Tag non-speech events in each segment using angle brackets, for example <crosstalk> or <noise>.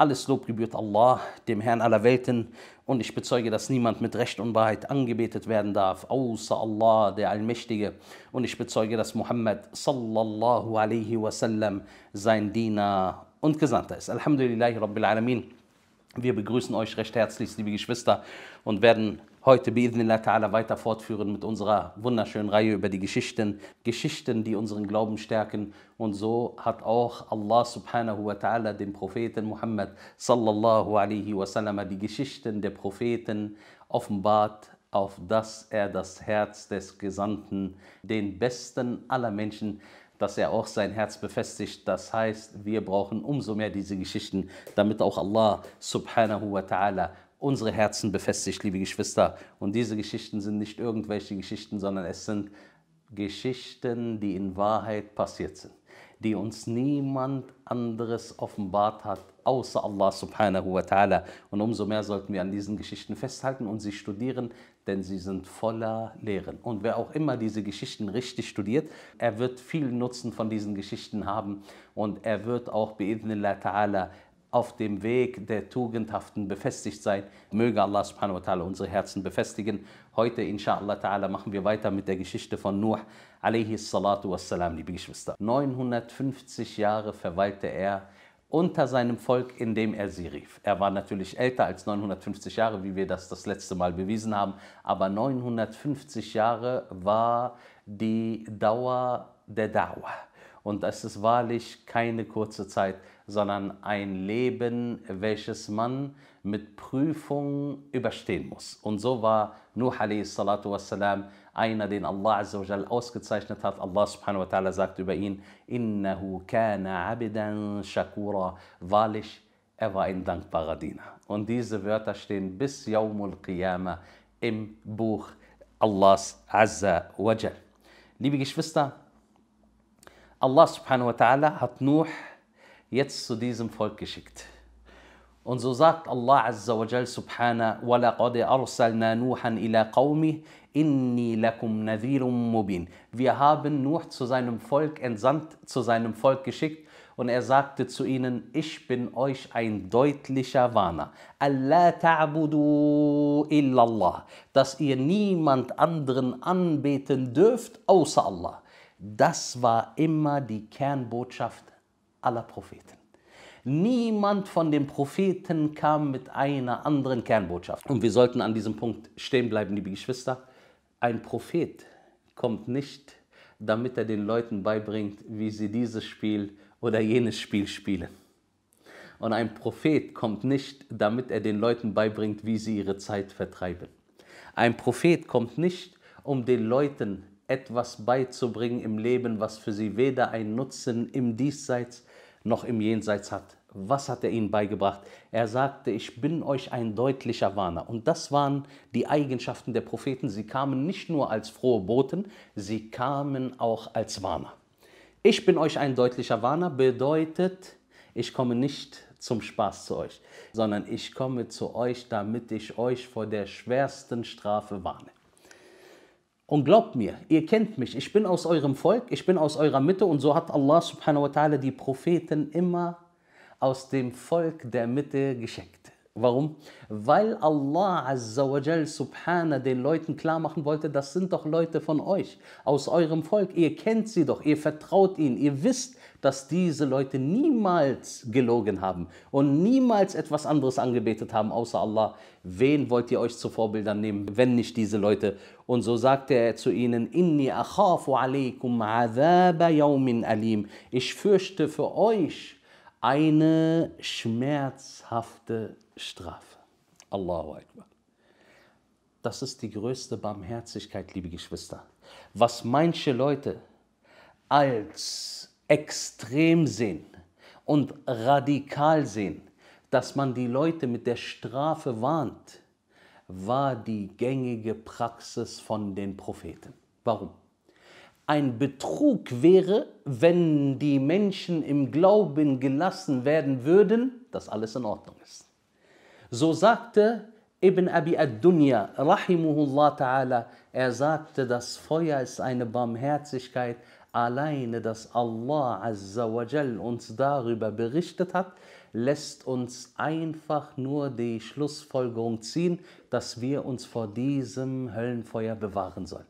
Alles Lob gebührt Allah, dem Herrn aller Welten, und ich bezeuge, dass niemand mit Recht und Wahrheit angebetet werden darf, außer Allah, der Allmächtige. Und ich bezeuge, dass Muhammad sallallahu alaihi wasallam sein Diener und Gesandter ist. Alhamdulillahi Rabbil Alamin. Wir begrüßen euch recht herzlich, liebe Geschwister, und werden heute bi'idhnillah ta'ala weiter fortführen mit unserer wunderschönen Reihe über die Geschichten, Geschichten, die unseren Glauben stärken. Und so hat auch Allah subhanahu wa ta'ala dem Propheten Muhammad sallallahu alaihi wasallam die Geschichten der Propheten offenbart, auf dass er das Herz des Gesandten, den besten aller Menschen, dass er auch sein Herz befestigt. Das heißt, wir brauchen umso mehr diese Geschichten, damit auch Allah subhanahu wa ta'ala unsere Herzen befestigt, liebe Geschwister. Und diese Geschichten sind nicht irgendwelche Geschichten, sondern es sind Geschichten, die in Wahrheit passiert sind, die uns niemand anderes offenbart hat, außer Allah subhanahu wa ta'ala. Und umso mehr sollten wir an diesen Geschichten festhalten und sie studieren, denn sie sind voller Lehren. Und wer auch immer diese Geschichten richtig studiert, er wird viel Nutzen von diesen Geschichten haben und er wird auch bi'idhnillah ta'ala auf dem Weg der Tugendhaften befestigt sein. Möge Allah subhanahu wa ta'ala unsere Herzen befestigen. Heute, inshallah ta'ala, machen wir weiter mit der Geschichte von Nuh, alayhi salatu wassalam, liebe Geschwister. 950 Jahre verweilte er unter seinem Volk, indem er sie rief. Er war natürlich älter als 950 Jahre, wie wir das das letzte Mal bewiesen haben, aber 950 Jahre war die Dauer der Dauer. Und das ist wahrlich keine kurze Zeit, sondern ein Leben, welches man mit Prüfung überstehen muss. Und so war Nuh wassalam, einer, den Allah ausgezeichnet hat. Allah subhanahu wa ta'ala sagt über ihn, Innahu kana abidan shakura, wahrlich, er war ein dankbarer Diener. Und diese Wörter stehen bis Yawmul Qiyamah im Buch Allahs Azza wa Liebe Geschwister, Allah subhanahu wa ta'ala hat Nuh jetzt zu diesem Volk geschickt. Und so sagt Allah Azza wa Jal subhana, وَلَقَدْ أَرْسَلْنَا نُوحًا إِلَىٰ قَوْمِهِ إِنِّي لَكُمْ نَذِيرٌ مُبِينٌ Wir haben Nuh zu seinem Volk entsandt, zu seinem Volk geschickt und er sagte zu ihnen, ich bin euch ein deutlicher Warner. Allah ta'budu illallah, dass ihr niemand anderen anbeten dürft außer Allah. Das war immer die Kernbotschaft aller Propheten. Niemand von den Propheten kam mit einer anderen Kernbotschaft. Und wir sollten an diesem Punkt stehen bleiben, liebe Geschwister. Ein Prophet kommt nicht, damit er den Leuten beibringt, wie sie dieses Spiel oder jenes Spiel spielen. Und ein Prophet kommt nicht, damit er den Leuten beibringt, wie sie ihre Zeit vertreiben. Ein Prophet kommt nicht, um den Leuten etwas beizubringen im Leben, was für sie weder einen Nutzen im Diesseits noch im Jenseits hat. Was hat er ihnen beigebracht? Er sagte, ich bin euch ein deutlicher Warner. Und das waren die Eigenschaften der Propheten. Sie kamen nicht nur als frohe Boten, sie kamen auch als Warner. Ich bin euch ein deutlicher Warner bedeutet, ich komme nicht zum Spaß zu euch, sondern ich komme zu euch, damit ich euch vor der schwersten Strafe warne. Und glaubt mir, ihr kennt mich, ich bin aus eurem Volk, ich bin aus eurer Mitte und so hat Allah subhanahu wa ta'ala die Propheten immer aus dem Volk der Mitte geschenkt. Warum? Weil Allah Azzawajal Subhana den Leuten klar machen wollte, das sind doch Leute von euch, aus eurem Volk, ihr kennt sie doch, ihr vertraut ihnen, ihr wisst, dass diese Leute niemals gelogen haben und niemals etwas anderes angebetet haben außer Allah. Wen wollt ihr euch zu Vorbildern nehmen, wenn nicht diese Leute? Und so sagte er zu ihnen, Inni akhafu alaykum yawmin alim. Ich fürchte für euch eine schmerzhafte Strafe. Allahu Akbar. Das ist die größte Barmherzigkeit, liebe Geschwister. Was manche Leute als extrem sehen und radikal sehen, dass man die Leute mit der Strafe warnt, war die gängige Praxis von den Propheten. Warum? Ein Betrug wäre, wenn die Menschen im Glauben gelassen werden würden, dass alles in Ordnung ist. So sagte Ibn Abi ad-Dunya, rahimuhullah ta'ala, er sagte, das Feuer ist eine Barmherzigkeit, Alleine, dass Allah Azzawajal uns darüber berichtet hat, lässt uns einfach nur die Schlussfolgerung ziehen, dass wir uns vor diesem Höllenfeuer bewahren sollen.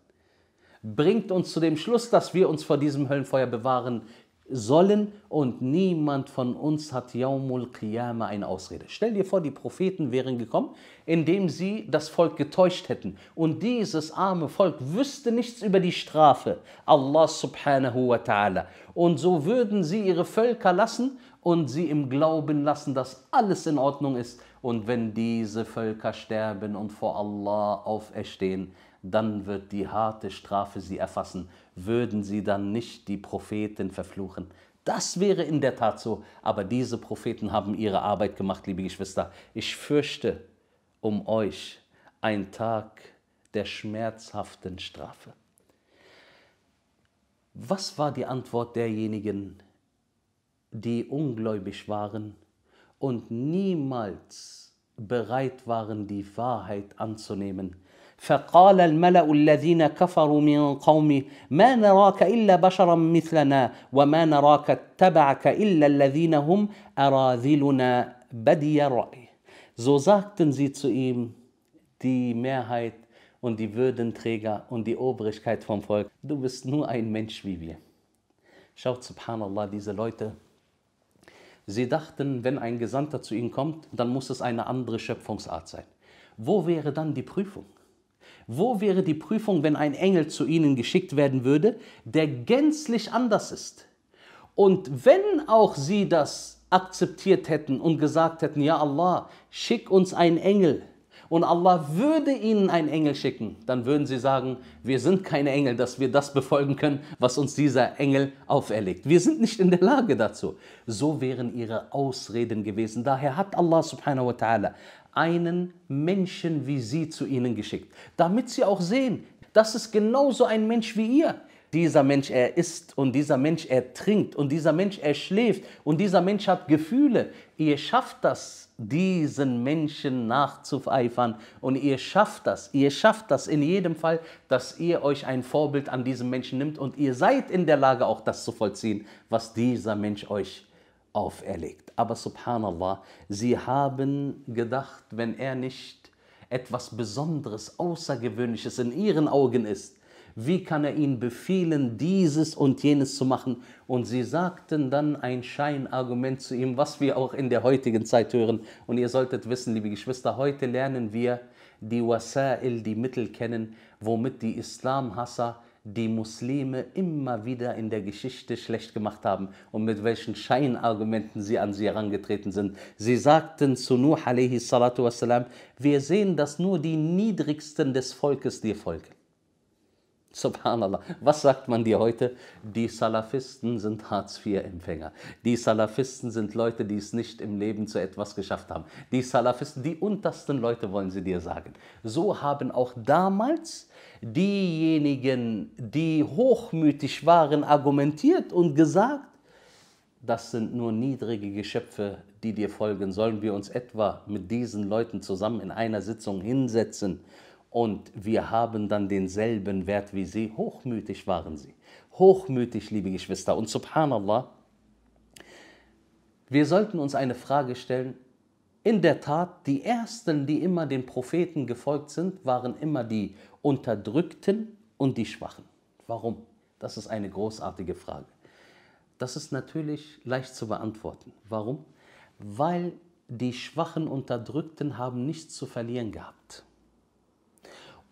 Bringt uns zu dem Schluss, dass wir uns vor diesem Höllenfeuer bewahren sollen und niemand von uns hat Yaumul Qiyamah eine Ausrede. Stell dir vor, die Propheten wären gekommen, indem sie das Volk getäuscht hätten und dieses arme Volk wüsste nichts über die Strafe Allah subhanahu wa ta'ala und so würden sie ihre Völker lassen und sie im Glauben lassen, dass alles in Ordnung ist und wenn diese Völker sterben und vor Allah auferstehen, dann wird die harte Strafe sie erfassen würden sie dann nicht die Propheten verfluchen. Das wäre in der Tat so, aber diese Propheten haben ihre Arbeit gemacht, liebe Geschwister. Ich fürchte um euch ein Tag der schmerzhaften Strafe. Was war die Antwort derjenigen, die ungläubig waren und niemals bereit waren, die Wahrheit anzunehmen, فقال الملا الذين كفروا من قومه ما نراك الا بشرا مثلنا وما نراك اتبعك الا الذين هم اراذلنا بدي الراي so sagten sie zu ihm die mehrheit und die würdenträger und die obrigkeit vom volk du bist nur ein mensch wie wir schaut subhanallah diese leute Sie dachten, wenn ein Gesandter zu ihnen kommt, dann muss es eine andere Schöpfungsart sein. Wo wäre dann die Prüfung? Wo wäre die Prüfung, wenn ein Engel zu ihnen geschickt werden würde, der gänzlich anders ist? Und wenn auch sie das akzeptiert hätten und gesagt hätten, ja Allah, schick uns einen Engel, und Allah würde ihnen einen Engel schicken, dann würden sie sagen, wir sind keine Engel, dass wir das befolgen können, was uns dieser Engel auferlegt. Wir sind nicht in der Lage dazu. So wären ihre Ausreden gewesen. Daher hat Allah subhanahu wa ta'ala einen Menschen wie sie zu ihnen geschickt, damit sie auch sehen, das ist genauso ein Mensch wie ihr. Dieser Mensch, er isst und dieser Mensch, er trinkt und dieser Mensch, er schläft und dieser Mensch hat Gefühle. Ihr schafft das, diesen Menschen nachzueifern und ihr schafft das, ihr schafft das in jedem Fall, dass ihr euch ein Vorbild an diesem Menschen nimmt und ihr seid in der Lage, auch das zu vollziehen, was dieser Mensch euch auferlegt. Aber subhanallah, sie haben gedacht, wenn er nicht etwas Besonderes, Außergewöhnliches in ihren Augen ist, wie kann er ihnen befehlen, dieses und jenes zu machen? Und sie sagten dann ein Scheinargument zu ihm, was wir auch in der heutigen Zeit hören. Und ihr solltet wissen, liebe Geschwister, heute lernen wir die Wasa'il, die Mittel kennen, womit die Islamhasser die Muslime immer wieder in der Geschichte schlecht gemacht haben und mit welchen Scheinargumenten sie an sie herangetreten sind. Sie sagten zu Nuh alayhi salatu wassalam, wir sehen, dass nur die Niedrigsten des Volkes dir folgen. Subhanallah. Was sagt man dir heute? Die Salafisten sind Hartz-IV-Empfänger. Die Salafisten sind Leute, die es nicht im Leben zu etwas geschafft haben. Die Salafisten, die untersten Leute wollen sie dir sagen. So haben auch damals diejenigen, die hochmütig waren, argumentiert und gesagt, das sind nur niedrige Geschöpfe, die dir folgen. Sollen wir uns etwa mit diesen Leuten zusammen in einer Sitzung hinsetzen und wir haben dann denselben Wert wie sie? Hochmütig waren sie. Hochmütig, liebe Geschwister. Und subhanallah, wir sollten uns eine Frage stellen. In der Tat, die Ersten, die immer den Propheten gefolgt sind, waren immer die Unterdrückten und die Schwachen. Warum? Das ist eine großartige Frage. Das ist natürlich leicht zu beantworten. Warum? Weil die schwachen Unterdrückten haben nichts zu verlieren gehabt.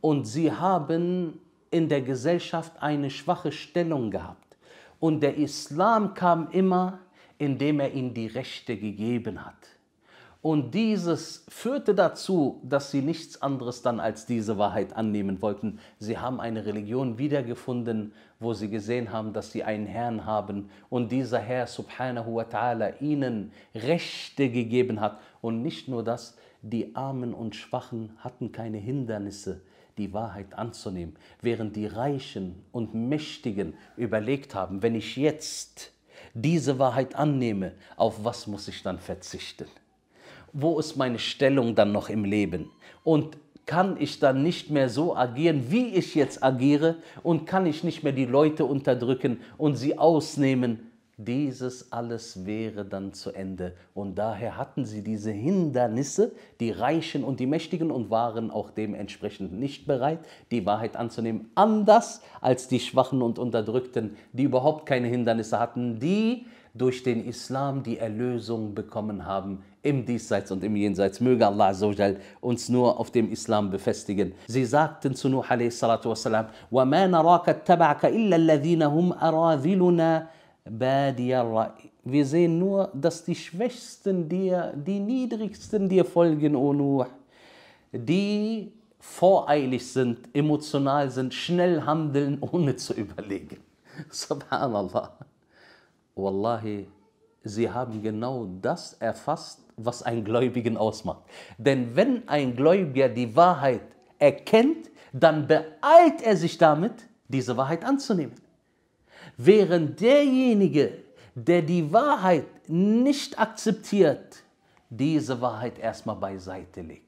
Und sie haben in der Gesellschaft eine schwache Stellung gehabt. Und der Islam kam immer, indem er ihnen die Rechte gegeben hat. Und dieses führte dazu, dass sie nichts anderes dann als diese Wahrheit annehmen wollten. Sie haben eine Religion wiedergefunden, wo sie gesehen haben, dass sie einen Herrn haben und dieser Herr subhanahu wa ta'ala ihnen Rechte gegeben hat. Und nicht nur das, die Armen und Schwachen hatten keine Hindernisse, die Wahrheit anzunehmen, während die Reichen und Mächtigen überlegt haben, wenn ich jetzt diese Wahrheit annehme, auf was muss ich dann verzichten? wo ist meine Stellung dann noch im Leben? Und kann ich dann nicht mehr so agieren, wie ich jetzt agiere? Und kann ich nicht mehr die Leute unterdrücken und sie ausnehmen? Dieses alles wäre dann zu Ende. Und daher hatten sie diese Hindernisse, die Reichen und die Mächtigen, und waren auch dementsprechend nicht bereit, die Wahrheit anzunehmen. Anders als die Schwachen und Unterdrückten, die überhaupt keine Hindernisse hatten, die durch den Islam die Erlösung bekommen haben im Diesseits und im Jenseits. Möge Allah uns nur auf dem Islam befestigen. Sie sagten zu Nuh a.s. wir sehen nur, dass die Schwächsten dir, die Niedrigsten dir folgen, O Nuh. Die voreilig sind, emotional sind, schnell handeln, ohne zu <laughs> überlegen. Subhanallah. Wallahi, Sie haben genau das erfasst, was einen Gläubigen ausmacht. Denn wenn ein Gläubiger die Wahrheit erkennt, dann beeilt er sich damit, diese Wahrheit anzunehmen. Während derjenige, der die Wahrheit nicht akzeptiert, diese Wahrheit erstmal beiseite legt.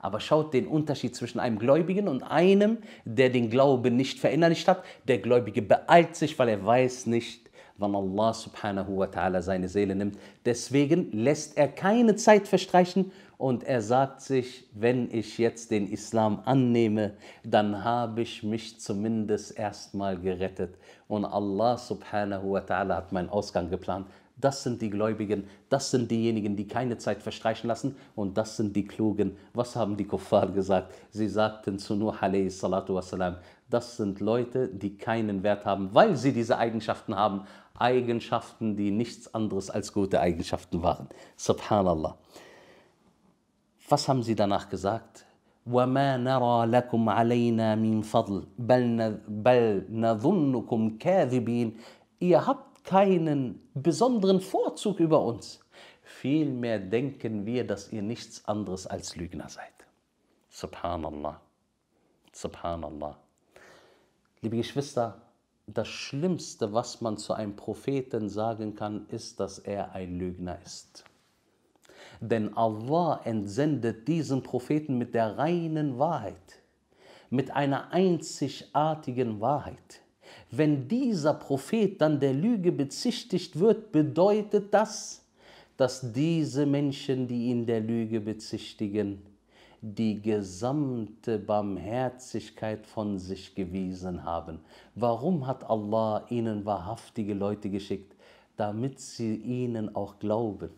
Aber schaut den Unterschied zwischen einem Gläubigen und einem, der den Glauben nicht verinnerlicht hat. Der Gläubige beeilt sich, weil er weiß nicht, wann Allah subhanahu wa ta'ala seine Seele nimmt. Deswegen lässt er keine Zeit verstreichen und er sagt sich, wenn ich jetzt den Islam annehme, dann habe ich mich zumindest erstmal gerettet. Und Allah subhanahu wa ta'ala hat meinen Ausgang geplant. Das sind die Gläubigen, das sind diejenigen, die keine Zeit verstreichen lassen und das sind die Klugen. Was haben die Kuffar gesagt? Sie sagten zu Nuh alayhi salatu wasalam, das sind Leute, die keinen Wert haben, weil sie diese Eigenschaften haben. Eigenschaften, die nichts anderes als gute Eigenschaften waren. Subhanallah. Was haben sie danach gesagt? Ihr habt keinen besonderen Vorzug über uns. Vielmehr denken wir, dass ihr nichts anderes als Lügner seid. Subhanallah. Subhanallah. Liebe Geschwister, das Schlimmste, was man zu einem Propheten sagen kann, ist, dass er ein Lügner ist. Denn Allah entsendet diesen Propheten mit der reinen Wahrheit, mit einer einzigartigen Wahrheit. Wenn dieser Prophet dann der Lüge bezichtigt wird, bedeutet das, dass diese Menschen, die ihn der Lüge bezichtigen, die gesamte Barmherzigkeit von sich gewiesen haben. Warum hat Allah ihnen wahrhaftige Leute geschickt? Damit sie ihnen auch glauben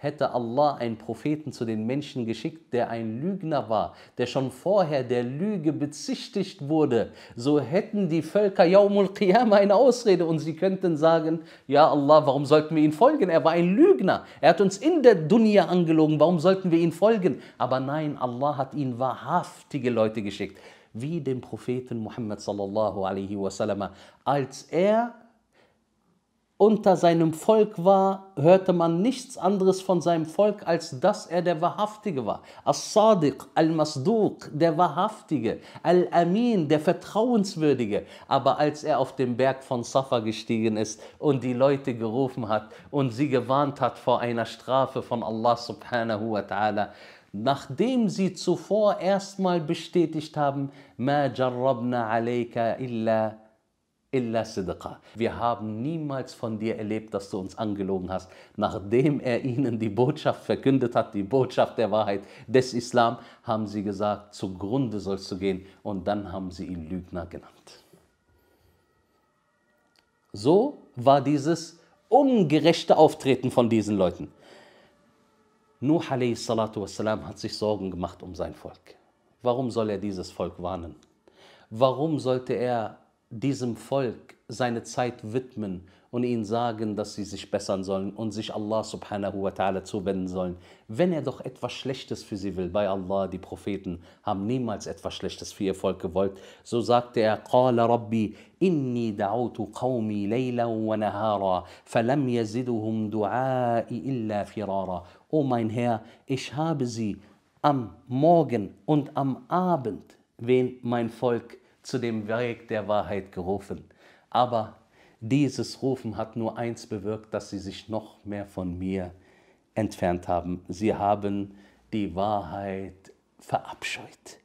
hätte Allah einen Propheten zu den Menschen geschickt, der ein Lügner war, der schon vorher der Lüge bezichtigt wurde, so hätten die Völker Yaumul Qiyamah eine Ausrede und sie könnten sagen, ja Allah, warum sollten wir ihm folgen? Er war ein Lügner. Er hat uns in der Dunya angelogen, warum sollten wir ihm folgen? Aber nein, Allah hat ihn wahrhaftige Leute geschickt, wie dem Propheten Muhammad sallallahu alaihi wasallam, als er unter seinem Volk war, hörte man nichts anderes von seinem Volk, als dass er der Wahrhaftige war. As-Sadiq, Al-Masduq, der Wahrhaftige, Al-Amin, der Vertrauenswürdige. Aber als er auf den Berg von Safa gestiegen ist und die Leute gerufen hat und sie gewarnt hat vor einer Strafe von Allah subhanahu wa ta'ala, nachdem sie zuvor erstmal bestätigt haben, ma jarrabna alayka illa illa sidqa. Wir haben niemals von dir erlebt, dass du uns angelogen hast. Nachdem er ihnen die Botschaft verkündet hat, die Botschaft der Wahrheit des Islam, haben sie gesagt, zugrunde sollst du gehen. Und dann haben sie ihn Lügner genannt. So war dieses ungerechte Auftreten von diesen Leuten. Nuh wassalam, hat sich Sorgen gemacht um sein Volk. Warum soll er dieses Volk warnen? Warum sollte er diesem Volk seine Zeit widmen und ihnen sagen, dass sie sich bessern sollen und sich Allah subhanahu wa ta'ala zuwenden sollen. Wenn er doch etwas Schlechtes für sie will, bei Allah, die Propheten haben niemals etwas Schlechtes für ihr Volk gewollt, so sagte er, قال ربي إني دعوت قومي ليلا ونهارا فلم يزدهم دعائي إلا فرارا. O mein Herr, ich habe sie am Morgen und am Abend, wen mein Volk zu dem Werk der Wahrheit gerufen. Aber dieses Rufen hat nur eins bewirkt, dass sie sich noch mehr von mir entfernt haben. Sie haben die Wahrheit verabscheut.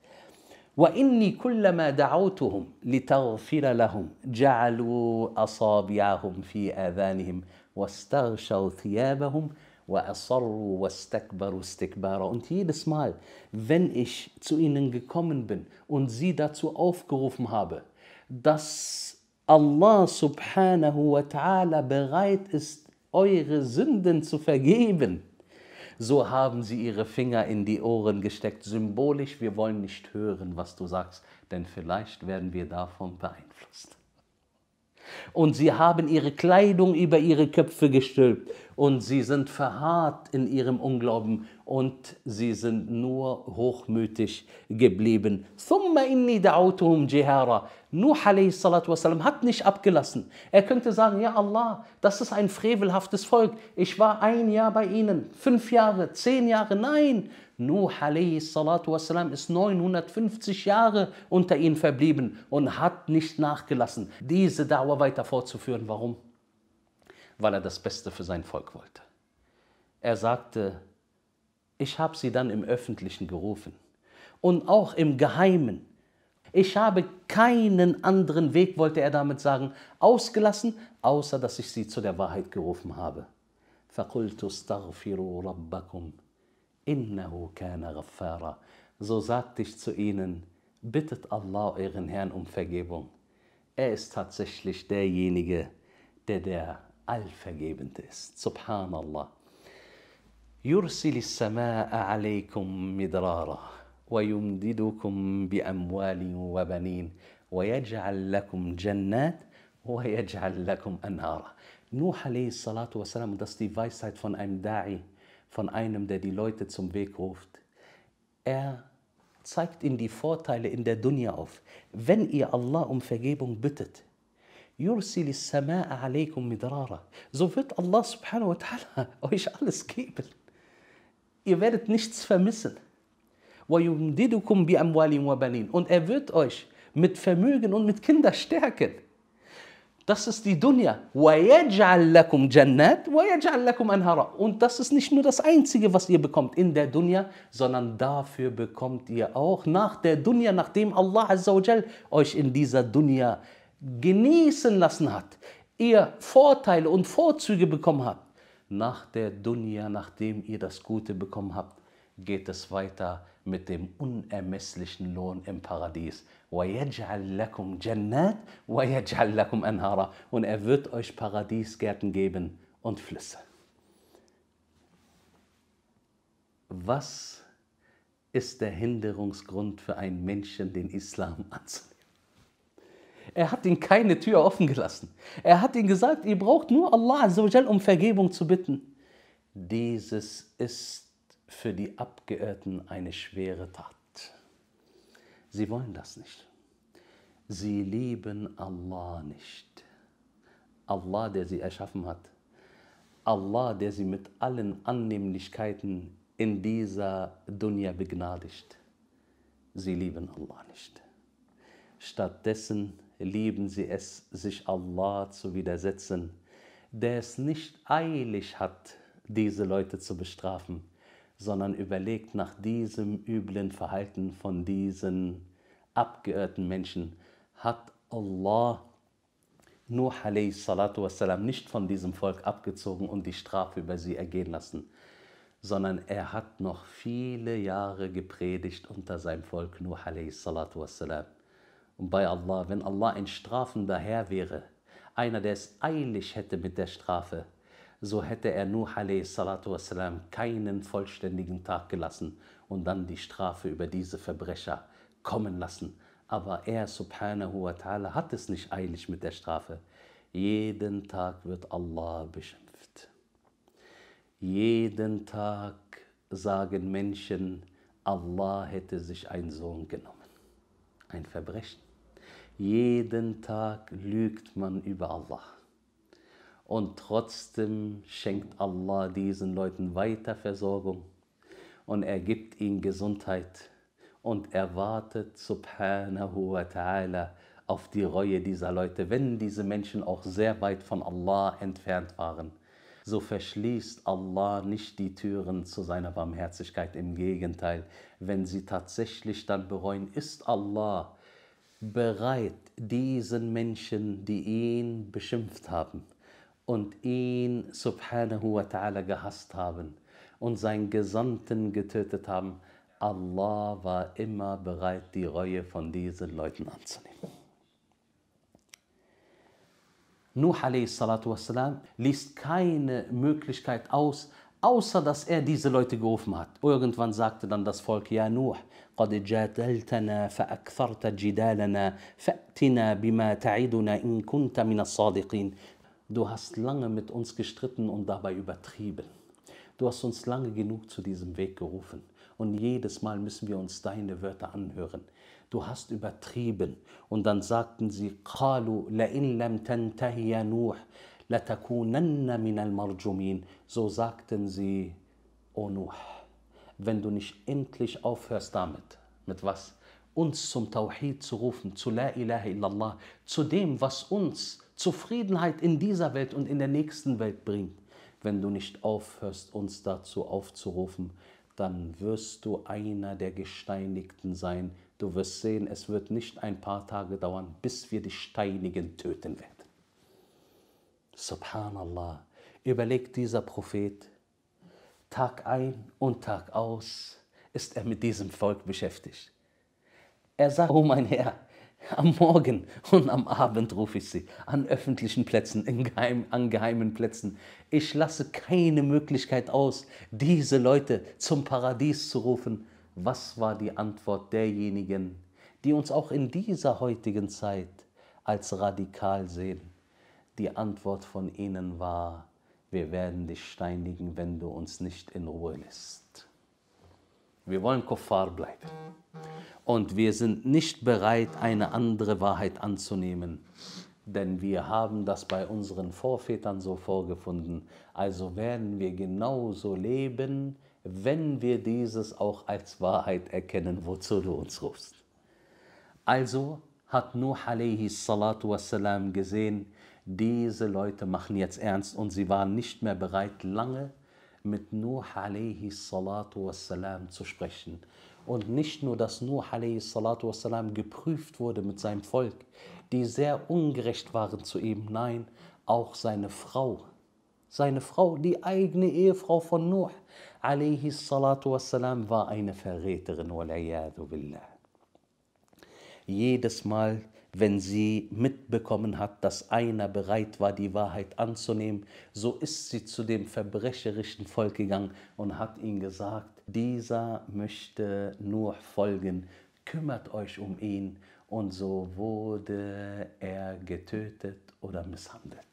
وإني كلما دعوتهم لتغفر لهم جعلوا أصابعهم في آذانهم واستغشوا ثيابهم und jedes Mal, wenn ich zu ihnen gekommen bin und sie dazu aufgerufen habe, dass Allah subhanahu wa ta'ala bereit ist, eure Sünden zu vergeben, so haben sie ihre Finger in die Ohren gesteckt, symbolisch, wir wollen nicht hören, was du sagst, denn vielleicht werden wir davon beeinflusst. Und sie haben ihre Kleidung über ihre Köpfe gestülpt und sie sind verharrt in ihrem Unglauben und sie sind nur hochmütig geblieben. ثم inni دعوتهم jihara. Nuh والسلام, hat nicht abgelassen. Er könnte sagen, ja Allah, das ist ein frevelhaftes Volk. Ich war ein Jahr bei ihnen, fünf Jahre, zehn Jahre. Nein, Nuh والسلام, ist 950 Jahre unter ihnen verblieben und hat nicht nachgelassen, diese Dauer weiter fortzuführen. Warum? weil er das Beste für sein Volk wollte. Er sagte, ich habe sie dann im öffentlichen gerufen und auch im geheimen. Ich habe keinen anderen Weg, wollte er damit sagen, ausgelassen, außer dass ich sie zu der Wahrheit gerufen habe. So sagte ich zu ihnen, bittet Allah, ihren Herrn, um Vergebung. Er ist tatsächlich derjenige, der der allvergebend ist. Subhanallah. يرسل السماء عليكم مدرارا ويمددكم بأموال وبنين ويجعل لكم جنات ويجعل لكم أنهارا. Nuh alayhi salatu wasalam, und das ist die Weisheit von einem Da'i, von einem, der die Leute zum Weg ruft. Er zeigt ihnen die Vorteile in der Dunya auf. Wenn ihr Allah um Vergebung bittet, Yursil السماء عليكم مدرارا. So wird Allah subhanahu wa ta'ala <laughs> euch alles geben. Ihr werdet nichts vermissen. وَيُمْدِدُكُمْ بِأَمْوَالٍ وَبَنِينَ Und er wird euch mit Vermögen und mit Kindern stärken. Das ist die Dunya. وَيَجْعَلْ لَكُمْ جَنَّاتٍ وَيَجْعَلْ لَكُمْ أَنْهَارًا Und das ist nicht nur das Einzige, was ihr bekommt in der Dunya, sondern dafür bekommt ihr auch nach der Dunya, nachdem Allah Azza wa euch in dieser Dunya genießen lassen hat, ihr Vorteile und Vorzüge bekommen habt, nach der Dunya, nachdem ihr das Gute bekommen habt, geht es weiter mit dem unermesslichen Lohn im Paradies. Und er wird euch Paradiesgärten geben und Flüsse. Was ist der Hinderungsgrund für einen Menschen, den Islam anzunehmen? Er hat ihnen keine Tür offen gelassen. Er hat ihnen gesagt, ihr braucht nur Allah Azzawajal, um Vergebung zu bitten. Dieses ist für die Abgeirrten eine schwere Tat. Sie wollen das nicht. Sie lieben Allah nicht. Allah, der sie erschaffen hat. Allah, der sie mit allen Annehmlichkeiten in dieser Dunya begnadigt. Sie lieben Allah nicht. Stattdessen lieben sie es, sich Allah zu widersetzen, der es nicht eilig hat, diese Leute zu bestrafen, sondern überlegt nach diesem üblen Verhalten von diesen abgeirrten Menschen, hat Allah Nuh salatu wassalam nicht von diesem Volk abgezogen und die Strafe über sie ergehen lassen, sondern er hat noch viele Jahre gepredigt unter seinem Volk Nuh salatu wassalam. Und bei Allah, wenn Allah ein strafender Herr wäre, einer, der es eilig hätte mit der Strafe, so hätte er Nuh wassalam, keinen vollständigen Tag gelassen und dann die Strafe über diese Verbrecher kommen lassen. Aber er subhanahu wa ta'ala hat es nicht eilig mit der Strafe. Jeden Tag wird Allah beschimpft. Jeden Tag sagen Menschen, Allah hätte sich einen Sohn genommen. Ein Verbrechen. Jeden Tag lügt man über Allah. Und trotzdem schenkt Allah diesen Leuten weiter Versorgung und er gibt ihnen Gesundheit und erwartet subhanahu wa ta'ala auf die Reue dieser Leute, wenn diese Menschen auch sehr weit von Allah entfernt waren. So verschließt Allah nicht die Türen zu seiner Barmherzigkeit. Im Gegenteil, wenn sie tatsächlich dann bereuen, ist Allah bereit, diesen Menschen, die ihn beschimpft haben und ihn subhanahu wa ta'ala gehasst haben und seinen Gesandten getötet haben, Allah war immer bereit, die Reue von diesen Leuten anzunehmen. Nuh a.s. liest keine Möglichkeit aus, außer dass er diese Leute gerufen hat. Irgendwann sagte dann das Volk, ja Nuh, قد جادلتنا فأكثرت جدالنا فأتنا بما تعدنا إن كنت من الصادقين Du hast lange mit uns gestritten und dabei übertrieben. Du hast uns lange genug zu diesem Weg gerufen. Und jedes Mal müssen wir uns deine Wörter anhören. Du hast übertrieben. Und dann sagten sie, قالوا لئن لم تنتهي يا نوح لَتَكُونَنَّ مِنَ الْمَرْجُمِينَ So sagten sie, O Nuh, wenn du nicht endlich aufhörst damit, mit was? Uns zum Tawhid zu rufen, zu La ilaha illallah, zu dem, was uns Zufriedenheit in dieser Welt und in der nächsten Welt bringt. Wenn du nicht aufhörst, uns dazu aufzurufen, dann wirst du einer der Gesteinigten sein. Du wirst sehen, es wird nicht ein paar Tage dauern, bis wir die steinigen töten werden. Subhanallah, überlegt dieser Prophet, Tag ein und Tag aus ist er mit diesem Volk beschäftigt. Er sagt, oh mein Herr, am Morgen und am Abend rufe ich sie, an öffentlichen Plätzen, in geheim, an geheimen Plätzen. Ich lasse keine Möglichkeit aus, diese Leute zum Paradies zu rufen. Was war die Antwort derjenigen, die uns auch in dieser heutigen Zeit als radikal sehen? Die Antwort von ihnen war, wir werden dich steinigen, wenn du uns nicht in Ruhe lässt. Wir wollen Kuffar bleiben. Und wir sind nicht bereit, eine andere Wahrheit anzunehmen. Denn wir haben das bei unseren Vorvätern so vorgefunden. Also werden wir genauso leben, wenn wir dieses auch als Wahrheit erkennen, wozu du uns rufst. Also hat Nuh a.s. gesehen, diese Leute machen jetzt ernst und sie waren nicht mehr bereit, lange mit Nuh alayhi salatu wassalam zu sprechen. Und nicht nur, dass Nuh alayhi salatu wassalam geprüft wurde mit seinem Volk, die sehr ungerecht waren zu ihm, nein, auch seine Frau. Seine Frau, die eigene Ehefrau von Nuh alayhi salatu wassalam, war eine Verräterin, billah. Jedes Mal, wenn sie mitbekommen hat, dass einer bereit war, die Wahrheit anzunehmen, so ist sie zu dem verbrecherischen Volk gegangen und hat ihnen gesagt, dieser möchte nur folgen, kümmert euch um ihn. Und so wurde er getötet oder misshandelt.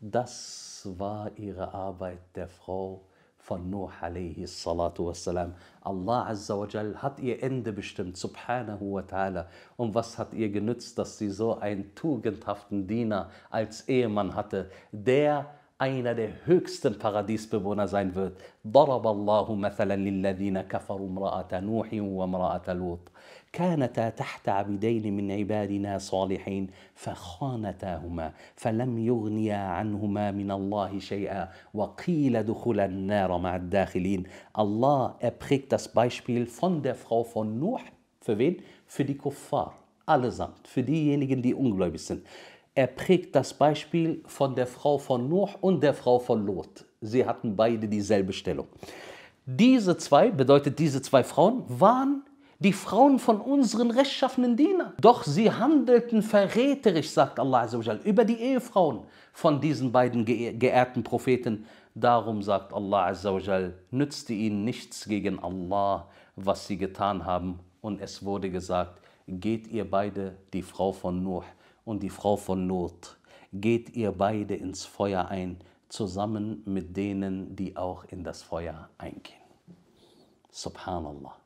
Das war ihre Arbeit der Frau von Nuh alayhi salatu wassalam. Allah azza wa hat ihr Ende bestimmt, subhanahu wa ta'ala. Und was hat ihr genützt, dass sie so einen tugendhaften Diener als Ehemann hatte, der einer der höchsten Paradiesbewohner sein wird. ضرب الله مثلا للذين كفروا امرأة wa وامرأة لوط كانتا تحت عبدين من عبادنا صالحين فخانتاهما فلم يغنيا عنهما من الله شيئا وقيل دخل النار مع الداخلين Allah er prägt das Beispiel von der Frau von Nuh für wen? Für die Kuffar allesamt für diejenigen die ungläubig sind er prägt das Beispiel von der Frau von Nuh und der Frau von Lot. Sie hatten beide dieselbe Stellung. Diese zwei, bedeutet diese zwei Frauen, waren die Frauen von unseren rechtschaffenen Dienern. Doch sie handelten verräterisch, sagt Allah Azzawajal, über die Ehefrauen von diesen beiden ge geehrten Propheten. Darum sagt Allah Azzawajal, nützte ihnen nichts gegen Allah, was sie getan haben. Und es wurde gesagt, geht ihr beide, die Frau von Nuh und die Frau von Lot, geht ihr beide ins Feuer ein, zusammen mit denen, die auch in das Feuer eingehen. Subhanallah.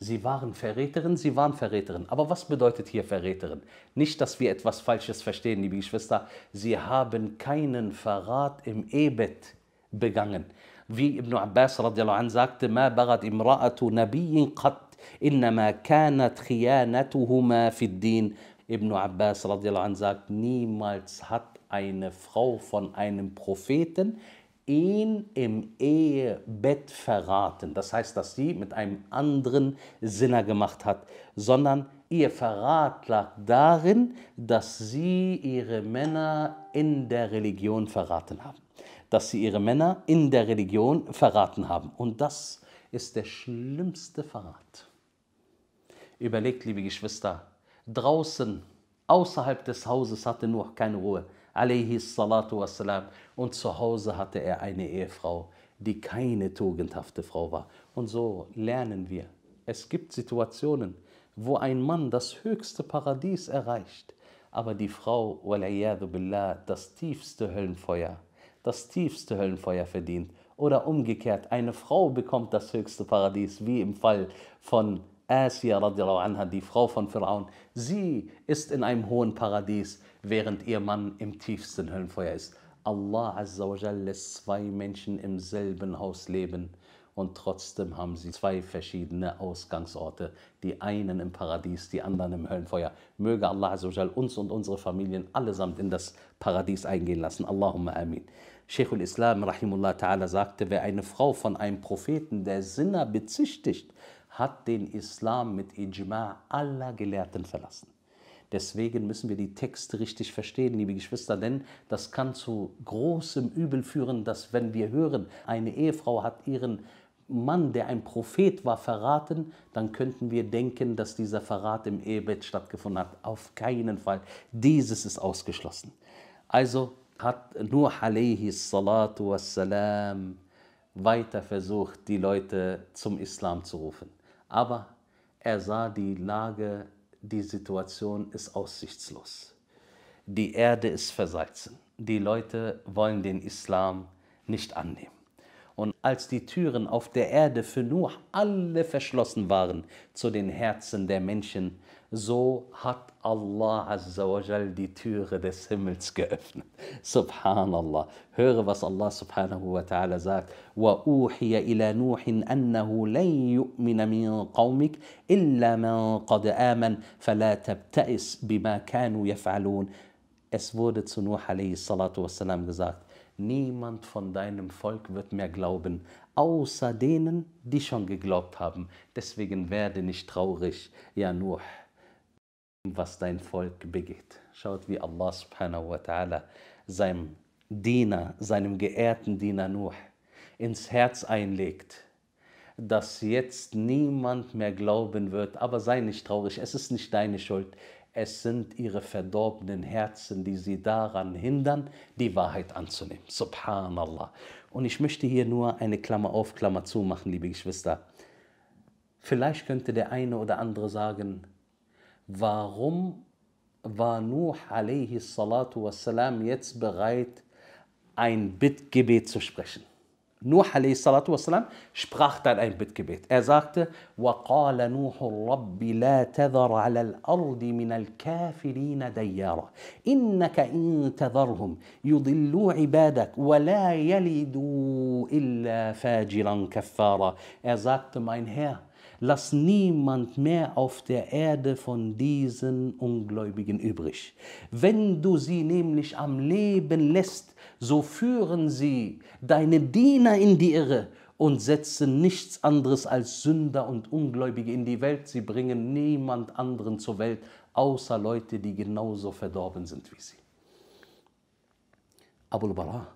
Sie waren Verräterin, sie waren Verräterin. Aber was bedeutet hier Verräterin? Nicht, dass wir etwas Falsches verstehen, liebe Geschwister. Sie haben keinen Verrat im Ebet begangen. Wie Ibn Abbas radiallahu anh sagte, ما بغت امرأة نبي قط إنما كانت خيانتهما في الدين. Ibn Abbas radiallahu anh sagt, niemals hat eine Frau von einem Propheten ihn im Ehebett verraten. Das heißt, dass sie mit einem anderen Sinner gemacht hat, sondern ihr Verrat lag darin, dass sie ihre Männer in der Religion verraten haben. Dass sie ihre Männer in der Religion verraten haben. Und das ist der schlimmste Verrat. Überlegt, liebe Geschwister, draußen, außerhalb des Hauses hatte nur keine Ruhe. Und zu Hause hatte er eine Ehefrau, die keine tugendhafte Frau war. Und so lernen wir. Es gibt Situationen, wo ein Mann das höchste Paradies erreicht, aber die Frau, billah, das tiefste Höllenfeuer, das tiefste Höllenfeuer verdient. Oder umgekehrt, eine Frau bekommt das höchste Paradies, wie im Fall von Asia radiallahu anha, die Frau von Pharaon, sie ist in einem hohen Paradies, während ihr Mann im tiefsten Höllenfeuer ist. Allah Azza wa lässt zwei Menschen im selben Haus leben und trotzdem haben sie zwei verschiedene Ausgangsorte, die einen im Paradies, die anderen im Höllenfeuer. Möge Allah Azza wa uns und unsere Familien allesamt in das Paradies eingehen lassen. Allahumma amin. Sheikh al Islam Rahimullah Ta'ala sagte, wer eine Frau von einem Propheten der Sinner bezichtigt, hat den Islam mit Ijma aller Gelehrten verlassen. Deswegen müssen wir die Texte richtig verstehen, liebe Geschwister, denn das kann zu großem Übel führen, dass wenn wir hören, eine Ehefrau hat ihren Mann, der ein Prophet war, verraten, dann könnten wir denken, dass dieser Verrat im Ehebett stattgefunden hat. Auf keinen Fall. Dieses ist ausgeschlossen. Also hat Nuh alayhi salatu wassalam weiter versucht, die Leute zum Islam zu rufen. Aber er sah die Lage, die Situation ist aussichtslos. Die Erde ist versalzen. Die Leute wollen den Islam nicht annehmen. Und als die Türen auf der Erde für nur alle verschlossen waren zu den Herzen der Menschen, so hat Allah Azzawajal die Türe des Himmels geöffnet. Subhanallah. Höre, was Allah Subhanahu wa Ta'ala sagt. وَأُوحِيَ إِلَى نُوحٍ أَنَّهُ لَنْ يُؤْمِنَ مِنْ قَوْمِكَ إِلَّا مَنْ قَدْ آمَنَ فَلَا تَبْتَئِسْ بِمَا كَانُوا يَفْعَلُونَ Es wurde zu Nuh alayhi salatu wassalam gesagt, niemand von deinem Volk wird mehr glauben, außer denen, die schon geglaubt haben. Deswegen werde nicht traurig, ja Nuh was dein Volk begeht. Schaut, wie Allah subhanahu wa ta'ala seinem Diener, seinem geehrten Diener Nuh ins Herz einlegt, dass jetzt niemand mehr glauben wird, aber sei nicht traurig, es ist nicht deine Schuld, es sind ihre verdorbenen Herzen, die sie daran hindern, die Wahrheit anzunehmen. Subhanallah. Und ich möchte hier nur eine Klammer auf, Klammer zu machen, liebe Geschwister. Vielleicht könnte der eine oder andere sagen, warum war Nuh alayhi salatu wassalam jetzt bereit, ein Bittgebet zu sprechen? Nuh alayhi salatu wassalam sprach dann ein Bittgebet. Er sagte, وَقَالَ نُوحُ رَبِّ لَا تَذَرْ عَلَى الْأَرْضِ مِنَ الْكَافِرِينَ دَيَّارًا إِنَّكَ إِن تَذَرْهُمْ يُضِلُّوا عِبَادَكَ وَلَا يَلِدُوا إِلَّا فَاجِرًا كَفَّارًا Er sagte, mein Herr, lass niemand mehr auf der Erde von diesen Ungläubigen übrig. Wenn du sie nämlich am Leben lässt, so führen sie deine Diener in die Irre und setzen nichts anderes als Sünder und Ungläubige in die Welt. Sie bringen niemand anderen zur Welt, außer Leute, die genauso verdorben sind wie sie. Abul Bara,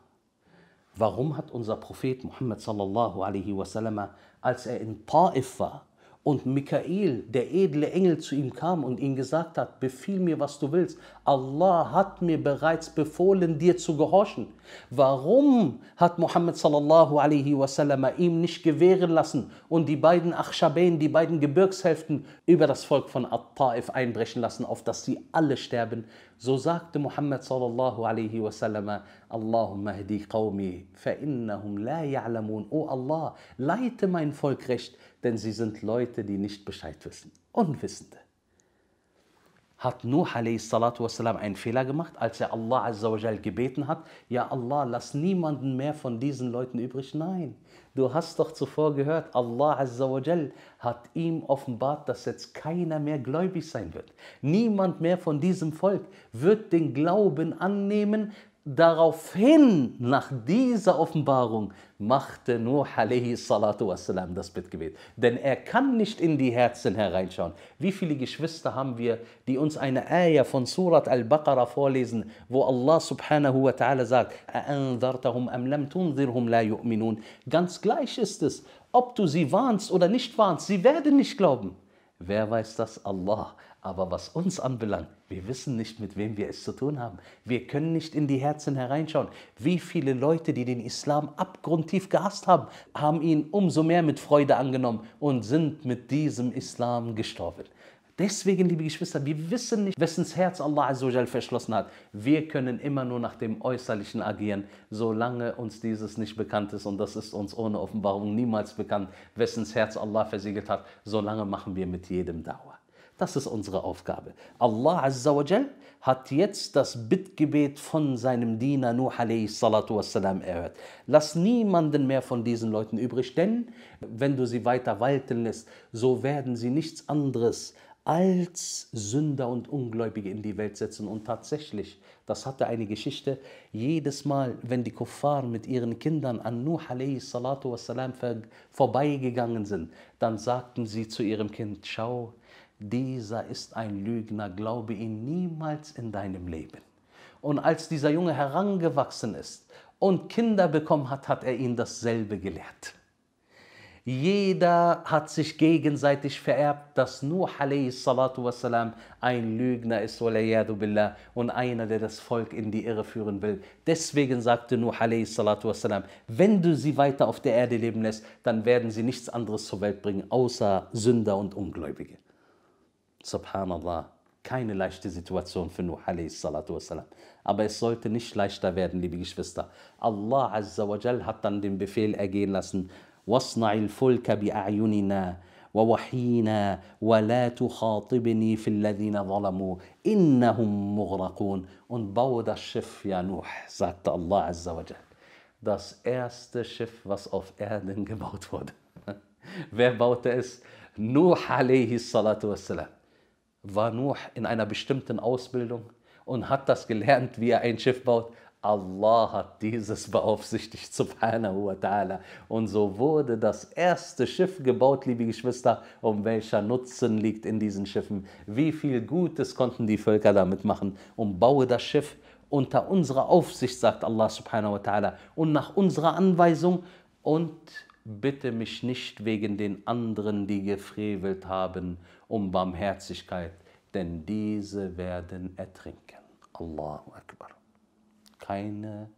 warum hat unser Prophet Muhammad sallallahu alaihi wasallam, als er in Ta'if war, und Michael, der edle Engel, zu ihm kam und ihm gesagt hat, befiehl mir, was du willst. Allah hat mir bereits befohlen, dir zu gehorchen. Warum hat Muhammad sallallahu alaihi wasallam ihm nicht gewähren lassen und die beiden Achschaben, die beiden Gebirgshälften über das Volk von At-Ta'if einbrechen lassen, auf dass sie alle sterben? So sagte Muhammad sallallahu alaihi wasallam, Allahumma hdi qawmi, fa innahum la ya'lamun. O Allah, leite mein Volk recht, denn sie sind Leute, die nicht Bescheid wissen. Unwissende. Hat Nuh wassalam, einen Fehler gemacht, als er Allah Azzawajal gebeten hat, ja Allah, lass niemanden mehr von diesen Leuten übrig. Nein, du hast doch zuvor gehört, Allah Azzawajal hat ihm offenbart, dass jetzt keiner mehr gläubig sein wird. Niemand mehr von diesem Volk wird den Glauben annehmen, Daraufhin, nach dieser Offenbarung, machte Nuh alayhi salatu wassalam das Bittgebet. Denn er kann nicht in die Herzen hereinschauen. Wie viele Geschwister haben wir, die uns eine Ayah von Surat al-Baqarah vorlesen, wo Allah subhanahu wa ta'ala sagt, am lam tunzirhum la yu'minun. Ganz gleich ist es, ob du sie warnst oder nicht warnst, sie werden nicht glauben. Wer weiß das? Allah. Aber was uns anbelangt, wir wissen nicht, mit wem wir es zu tun haben. Wir können nicht in die Herzen hereinschauen. Wie viele Leute, die den Islam abgrundtief gehasst haben, haben ihn umso mehr mit Freude angenommen und sind mit diesem Islam gestorben. Deswegen, liebe Geschwister, wir wissen nicht, wessens Herz Allah Azzawajal verschlossen hat. Wir können immer nur nach dem Äußerlichen agieren, solange uns dieses nicht bekannt ist. Und das ist uns ohne Offenbarung niemals bekannt, wessens Herz Allah versiegelt hat. Solange machen wir mit jedem Dauer. Das ist unsere Aufgabe. Allah Azzawajal hat jetzt das Bittgebet von seinem Diener Nuh salatu wassalam, erhört. Lass niemanden mehr von diesen Leuten übrig, denn wenn du sie weiter walten lässt, so werden sie nichts anderes als Sünder und Ungläubige in die Welt setzen. Und tatsächlich, das hatte eine Geschichte, jedes Mal, wenn die Kuffar mit ihren Kindern an Nuh wassalam, vorbeigegangen sind, dann sagten sie zu ihrem Kind, schau, dieser ist ein Lügner, glaube ihn niemals in deinem Leben. Und als dieser Junge herangewachsen ist und Kinder bekommen hat, hat er ihnen dasselbe gelehrt. Jeder hat sich gegenseitig vererbt, dass Nuh wassalam, ein Lügner ist billah, und einer, der das Volk in die Irre führen will. Deswegen sagte Nuh wassalam, wenn du sie weiter auf der Erde leben lässt, dann werden sie nichts anderes zur Welt bringen, außer Sünder und Ungläubige. سبحان الله keine leichte Situation für Nuh wassalam. Aber es sollte nicht leichter werden, liebe Geschwister. Allah Azza wa Jal hat dann den Befehl ergehen lassen, وَصْنَعِ الْفُلْكَ بِأَعْيُنِنَا ووحينا ولا تخاطبني في الذين ظلموا إنهم مغرقون und baue das Schiff, ja Nuh, sagte Allah Azza wa Jal. Das erste Schiff, was auf Erden gebaut wurde. Wer baute es? Nuh alayhi salatu wassalam. war Nuh in einer bestimmten Ausbildung und hat das gelernt, wie er ein Schiff baut. Allah hat dieses beaufsichtigt, subhanahu wa ta'ala. Und so wurde das erste Schiff gebaut, liebe Geschwister, um welcher Nutzen liegt in diesen Schiffen. Wie viel Gutes konnten die Völker damit machen. Und baue das Schiff unter unserer Aufsicht, sagt Allah subhanahu wa ta'ala, und nach unserer Anweisung und bitte mich nicht wegen den anderen, die gefrevelt haben um Barmherzigkeit, denn diese werden ertrinken. Allahu Akbar. Keine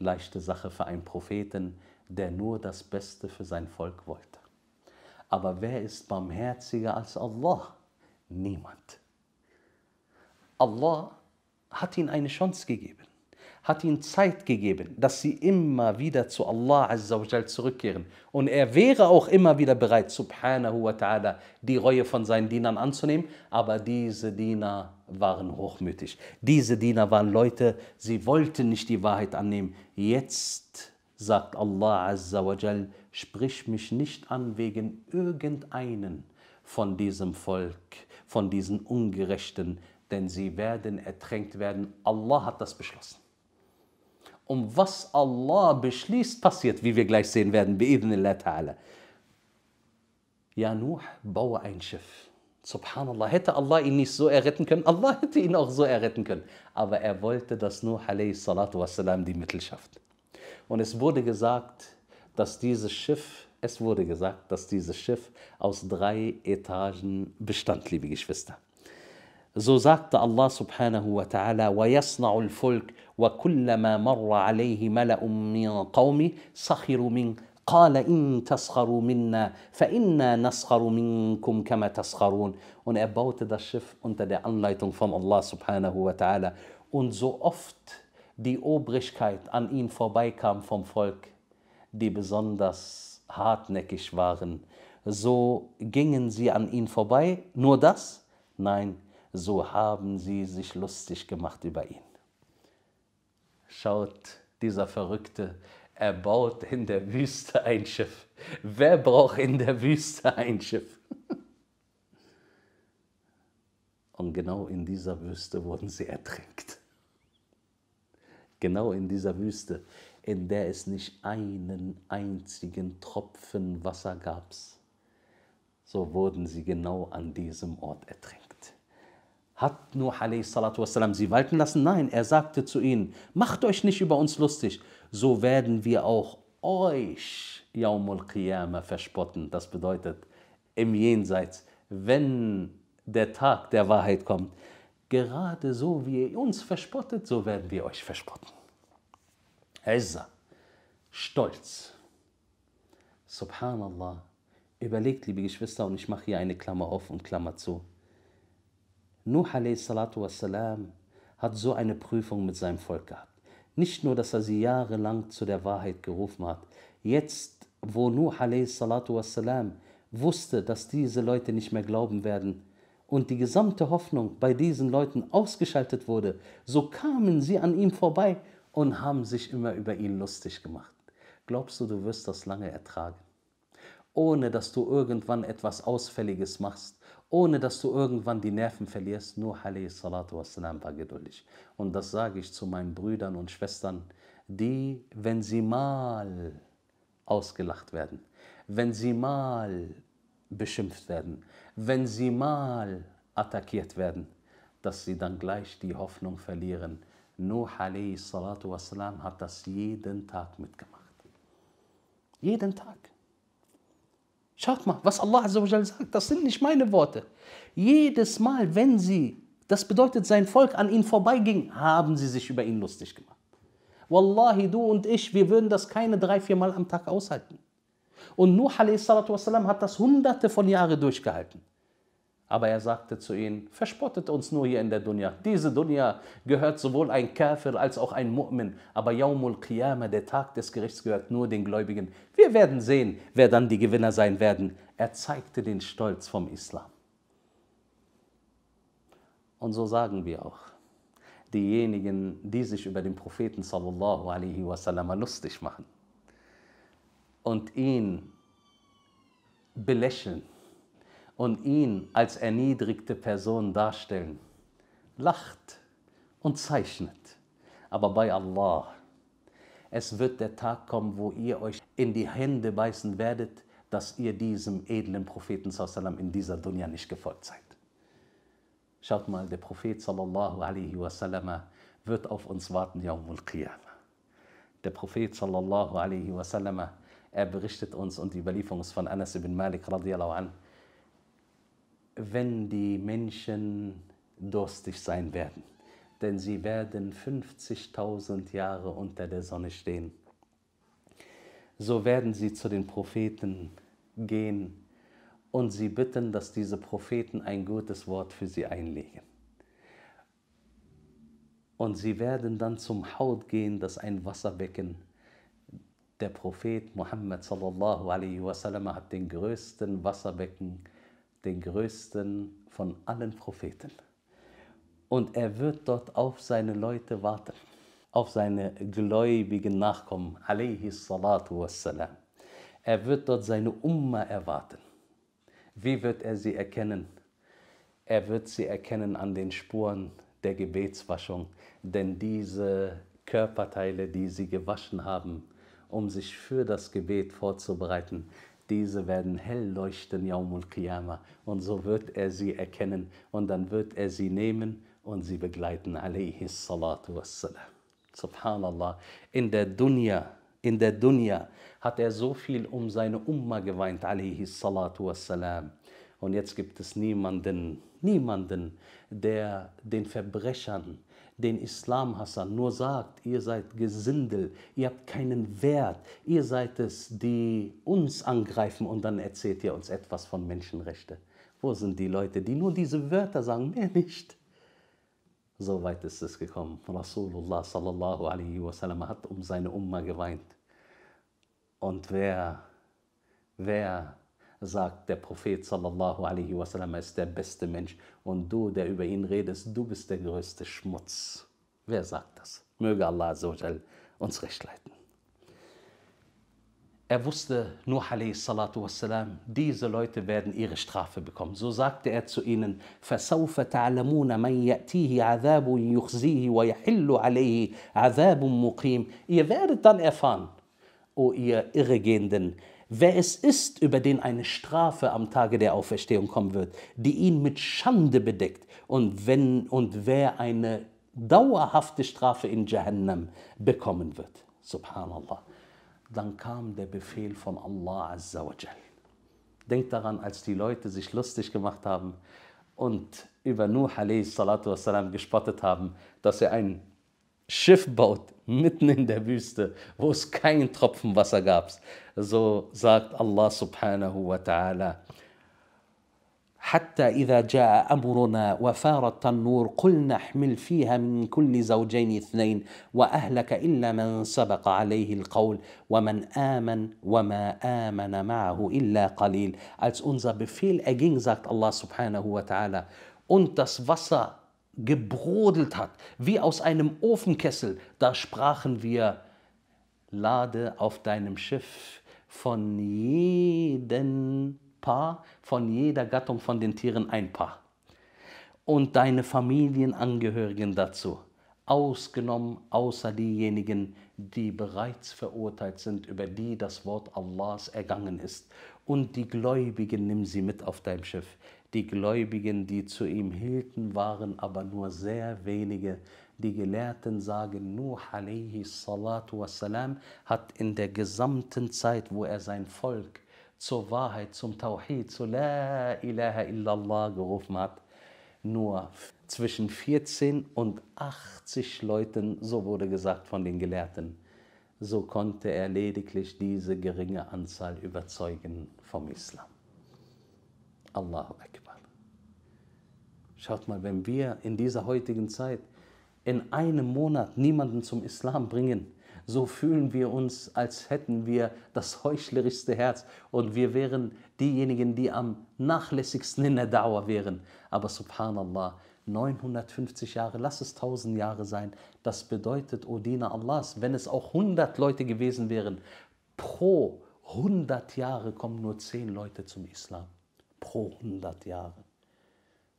leichte Sache für einen Propheten, der nur das Beste für sein Volk wollte. Aber wer ist barmherziger als Allah? Niemand. Allah hat ihm eine Chance gegeben hat ihnen Zeit gegeben, dass sie immer wieder zu Allah zurückkehren. Und er wäre auch immer wieder bereit, subhanahu wa ta'ala, die Reue von seinen Dienern anzunehmen. Aber diese Diener waren hochmütig. Diese Diener waren Leute, sie wollten nicht die Wahrheit annehmen. Jetzt sagt Allah Azzawajal, sprich mich nicht an wegen irgendeinen von diesem Volk, von diesen Ungerechten, denn sie werden ertränkt werden. Allah hat das beschlossen. Und was Allah beschließt, passiert, wie wir gleich sehen werden, bi'idhnillah ta'ala. Ja, Nuh, baue ein Schiff. Subhanallah, hätte Allah ihn nicht so erretten können, Allah hätte ihn auch so erretten können. Aber er wollte, dass Nuh wassalam, die Mittel schafft. Und es wurde gesagt, dass dieses Schiff, es wurde gesagt, dass dieses Schiff aus drei Etagen bestand, liebe Geschwister. So sagte Allah subhanahu wa ta'ala, وَيَصْنَعُ الْفُلْكِ وَكُلَّمَا مَرَّ عَلَيْهِ مَلَأٌ مِّن قَوْمِ سَخِرُوا مِنْ قال إن تسخروا منا فإنا نسخر منكم كما تسخرون und er baute das Schiff unter der Anleitung von Allah subhanahu wa ta'ala und so oft die Obrigkeit an ihn vorbeikam vom Volk die besonders hartnäckig waren so gingen sie an ihn vorbei nur das nein so haben sie sich lustig gemacht über ihn. Schaut, dieser Verrückte, er baut in der Wüste ein Schiff. Wer braucht in der Wüste ein Schiff? <laughs> Und genau in dieser Wüste wurden sie ertränkt. Genau in dieser Wüste, in der es nicht einen einzigen Tropfen Wasser gab, so wurden sie genau an diesem Ort ertränkt. Hat Nuh wasalam, sie walten lassen? Nein, er sagte zu ihnen, macht euch nicht über uns lustig, so werden wir auch euch Yaumul Qiyamah verspotten. Das bedeutet, im Jenseits, wenn der Tag der Wahrheit kommt, gerade so wie ihr uns verspottet, so werden wir euch verspotten. Izza, Stolz. Subhanallah. Überlegt, liebe Geschwister, und ich mache hier eine Klammer auf und Klammer zu. Nuh wassalam, hat so eine Prüfung mit seinem Volk gehabt. Nicht nur, dass er sie jahrelang zu der Wahrheit gerufen hat. Jetzt, wo Nuh wassalam, wusste, dass diese Leute nicht mehr glauben werden und die gesamte Hoffnung bei diesen Leuten ausgeschaltet wurde, so kamen sie an ihm vorbei und haben sich immer über ihn lustig gemacht. Glaubst du, du wirst das lange ertragen? Ohne dass du irgendwann etwas Ausfälliges machst ohne dass du irgendwann die Nerven verlierst. Nur alayhi salatu wassalam war geduldig. Und das sage ich zu meinen Brüdern und Schwestern, die, wenn sie mal ausgelacht werden, wenn sie mal beschimpft werden, wenn sie mal attackiert werden, dass sie dann gleich die Hoffnung verlieren. Nuh alayhi salatu wassalam hat das jeden Tag mitgemacht. Jeden Tag. Schaut mal, was Allah sagt, das sind nicht meine Worte. Jedes Mal, wenn sie, das bedeutet, sein Volk an ihn vorbeiging, haben sie sich über ihn lustig gemacht. Wallahi, du und ich, wir würden das keine drei, vier Mal am Tag aushalten. Und Nuh a.s. hat das hunderte von Jahren durchgehalten. Aber er sagte zu ihnen, verspottet uns nur hier in der Dunya. Diese Dunya gehört sowohl ein Kafir als auch ein Mu'min. Aber Yawmul Qiyamah, der Tag des Gerichts, gehört nur den Gläubigen. Wir werden sehen, wer dann die Gewinner sein werden. Er zeigte den Stolz vom Islam. Und so sagen wir auch, diejenigen, die sich über den Propheten sallallahu alaihi wasallam lustig machen und ihn belächeln, und ihn als erniedrigte Person darstellen. Lacht und zeichnet. Aber bei Allah, es wird der Tag kommen, wo ihr euch in die Hände beißen werdet, dass ihr diesem edlen Propheten sallam, in dieser Dunya nicht gefolgt seid. Schaut mal, der Prophet sallallahu alaihi wasallam wird auf uns warten, Yawmul Qiyamah. Der Prophet sallallahu alaihi wasallam, er berichtet uns und die Überlieferung ist von Anas ibn Malik radiallahu anhu, wenn die Menschen durstig sein werden, denn sie werden 50.000 Jahre unter der Sonne stehen. So werden sie zu den Propheten gehen und sie bitten, dass diese Propheten ein gutes Wort für sie einlegen. Und sie werden dann zum Haut gehen, das ein Wasserbecken. Der Prophet Muhammad sallallahu alaihi wasallam hat den größten Wasserbecken den größten von allen Propheten. Und er wird dort auf seine Leute warten, auf seine gläubigen Nachkommen, alayhi salatu wassalam. Er wird dort seine Umma erwarten. Wie wird er sie erkennen? Er wird sie erkennen an den Spuren der Gebetswaschung, denn diese Körperteile, die sie gewaschen haben, um sich für das Gebet vorzubereiten, diese werden hell leuchten, Yaumul Qiyamah. Und so wird er sie erkennen und dann wird er sie nehmen und sie begleiten, alayhi salatu wassalam. Subhanallah. In der Dunya, in der Dunya hat er so viel um seine Umma geweint, alayhi salatu wassalam. Und jetzt gibt es niemanden, niemanden, der den Verbrechern, den Islam Hassan nur sagt, ihr seid Gesindel, ihr habt keinen Wert, ihr seid es, die uns angreifen und dann erzählt ihr uns etwas von Menschenrechte. Wo sind die Leute, die nur diese Wörter sagen, mehr nicht? So weit ist es gekommen. Rasulullah sallallahu alaihi wasallam hat um seine Umma geweint. Und wer, wer sagt, der Prophet sallallahu alaihi wasallam er ist der beste Mensch und du, der über ihn redest, du bist der größte Schmutz. Wer sagt das? Möge Allah uns recht leiten. Er wusste, nur alaihi salatu wassalam, diese Leute werden ihre Strafe bekommen. So sagte er zu ihnen, فَسَوْفَ تَعْلَمُونَ مَنْ يَأْتِيهِ عَذَابٌ يُخْزِيهِ وَيَحِلُّ عَلَيْهِ عَذَابٌ مُقِيمٌ Ihr werdet dann erfahren, o ihr Irregehenden, Wer es ist, über den eine Strafe am Tage der Auferstehung kommen wird, die ihn mit Schande bedeckt, und, wenn, und wer eine dauerhafte Strafe in Jahannam bekommen wird. Subhanallah. Dann kam der Befehl von Allah Azza wa Jal. Denkt daran, als die Leute sich lustig gemacht haben und über Nuh a.s. gespottet haben, dass er ein Schiff baut, mitten in der Wüste, wo es keinen Tropfen Wasser gab. So sagt Allah subhanahu wa ta'ala. حتى إذا جاء أمرنا وفار التنور قل نحمل فيها من كل زوجين اثنين وأهلك إلا من سبق عليه القول ومن آمن وما آمن معه إلا قليل als unser Befehl erging sagt Allah subhanahu wa ta'ala und das Wasser gebrodelt hat, wie aus einem Ofenkessel, da sprachen wir, lade auf deinem Schiff von jedem Paar, von jeder Gattung von den Tieren ein Paar. Und deine Familienangehörigen dazu, ausgenommen außer diejenigen, die bereits verurteilt sind, über die das Wort Allahs ergangen ist. Und die Gläubigen nimm sie mit auf deinem Schiff die Gläubigen, die zu ihm hielten, waren aber nur sehr wenige. Die Gelehrten sagen, Nuh alayhi salatu wassalam hat in der gesamten Zeit, wo er sein Volk zur Wahrheit, zum Tawhid, zu La ilaha illallah gerufen hat, nur zwischen 14 und 80 Leuten, so wurde gesagt von den Gelehrten, so konnte er lediglich diese geringe Anzahl überzeugen vom Islam. Allahu Akbar. Schaut mal, wenn wir in dieser heutigen Zeit in einem Monat niemanden zum Islam bringen, so fühlen wir uns, als hätten wir das heuchlerischste Herz und wir wären diejenigen, die am nachlässigsten in der Dauer wären. Aber subhanallah, 950 Jahre, lass es 1000 Jahre sein, das bedeutet, o Diener Allahs, wenn es auch 100 Leute gewesen wären, pro 100 Jahre kommen nur 10 Leute zum Islam pro 100 Jahre.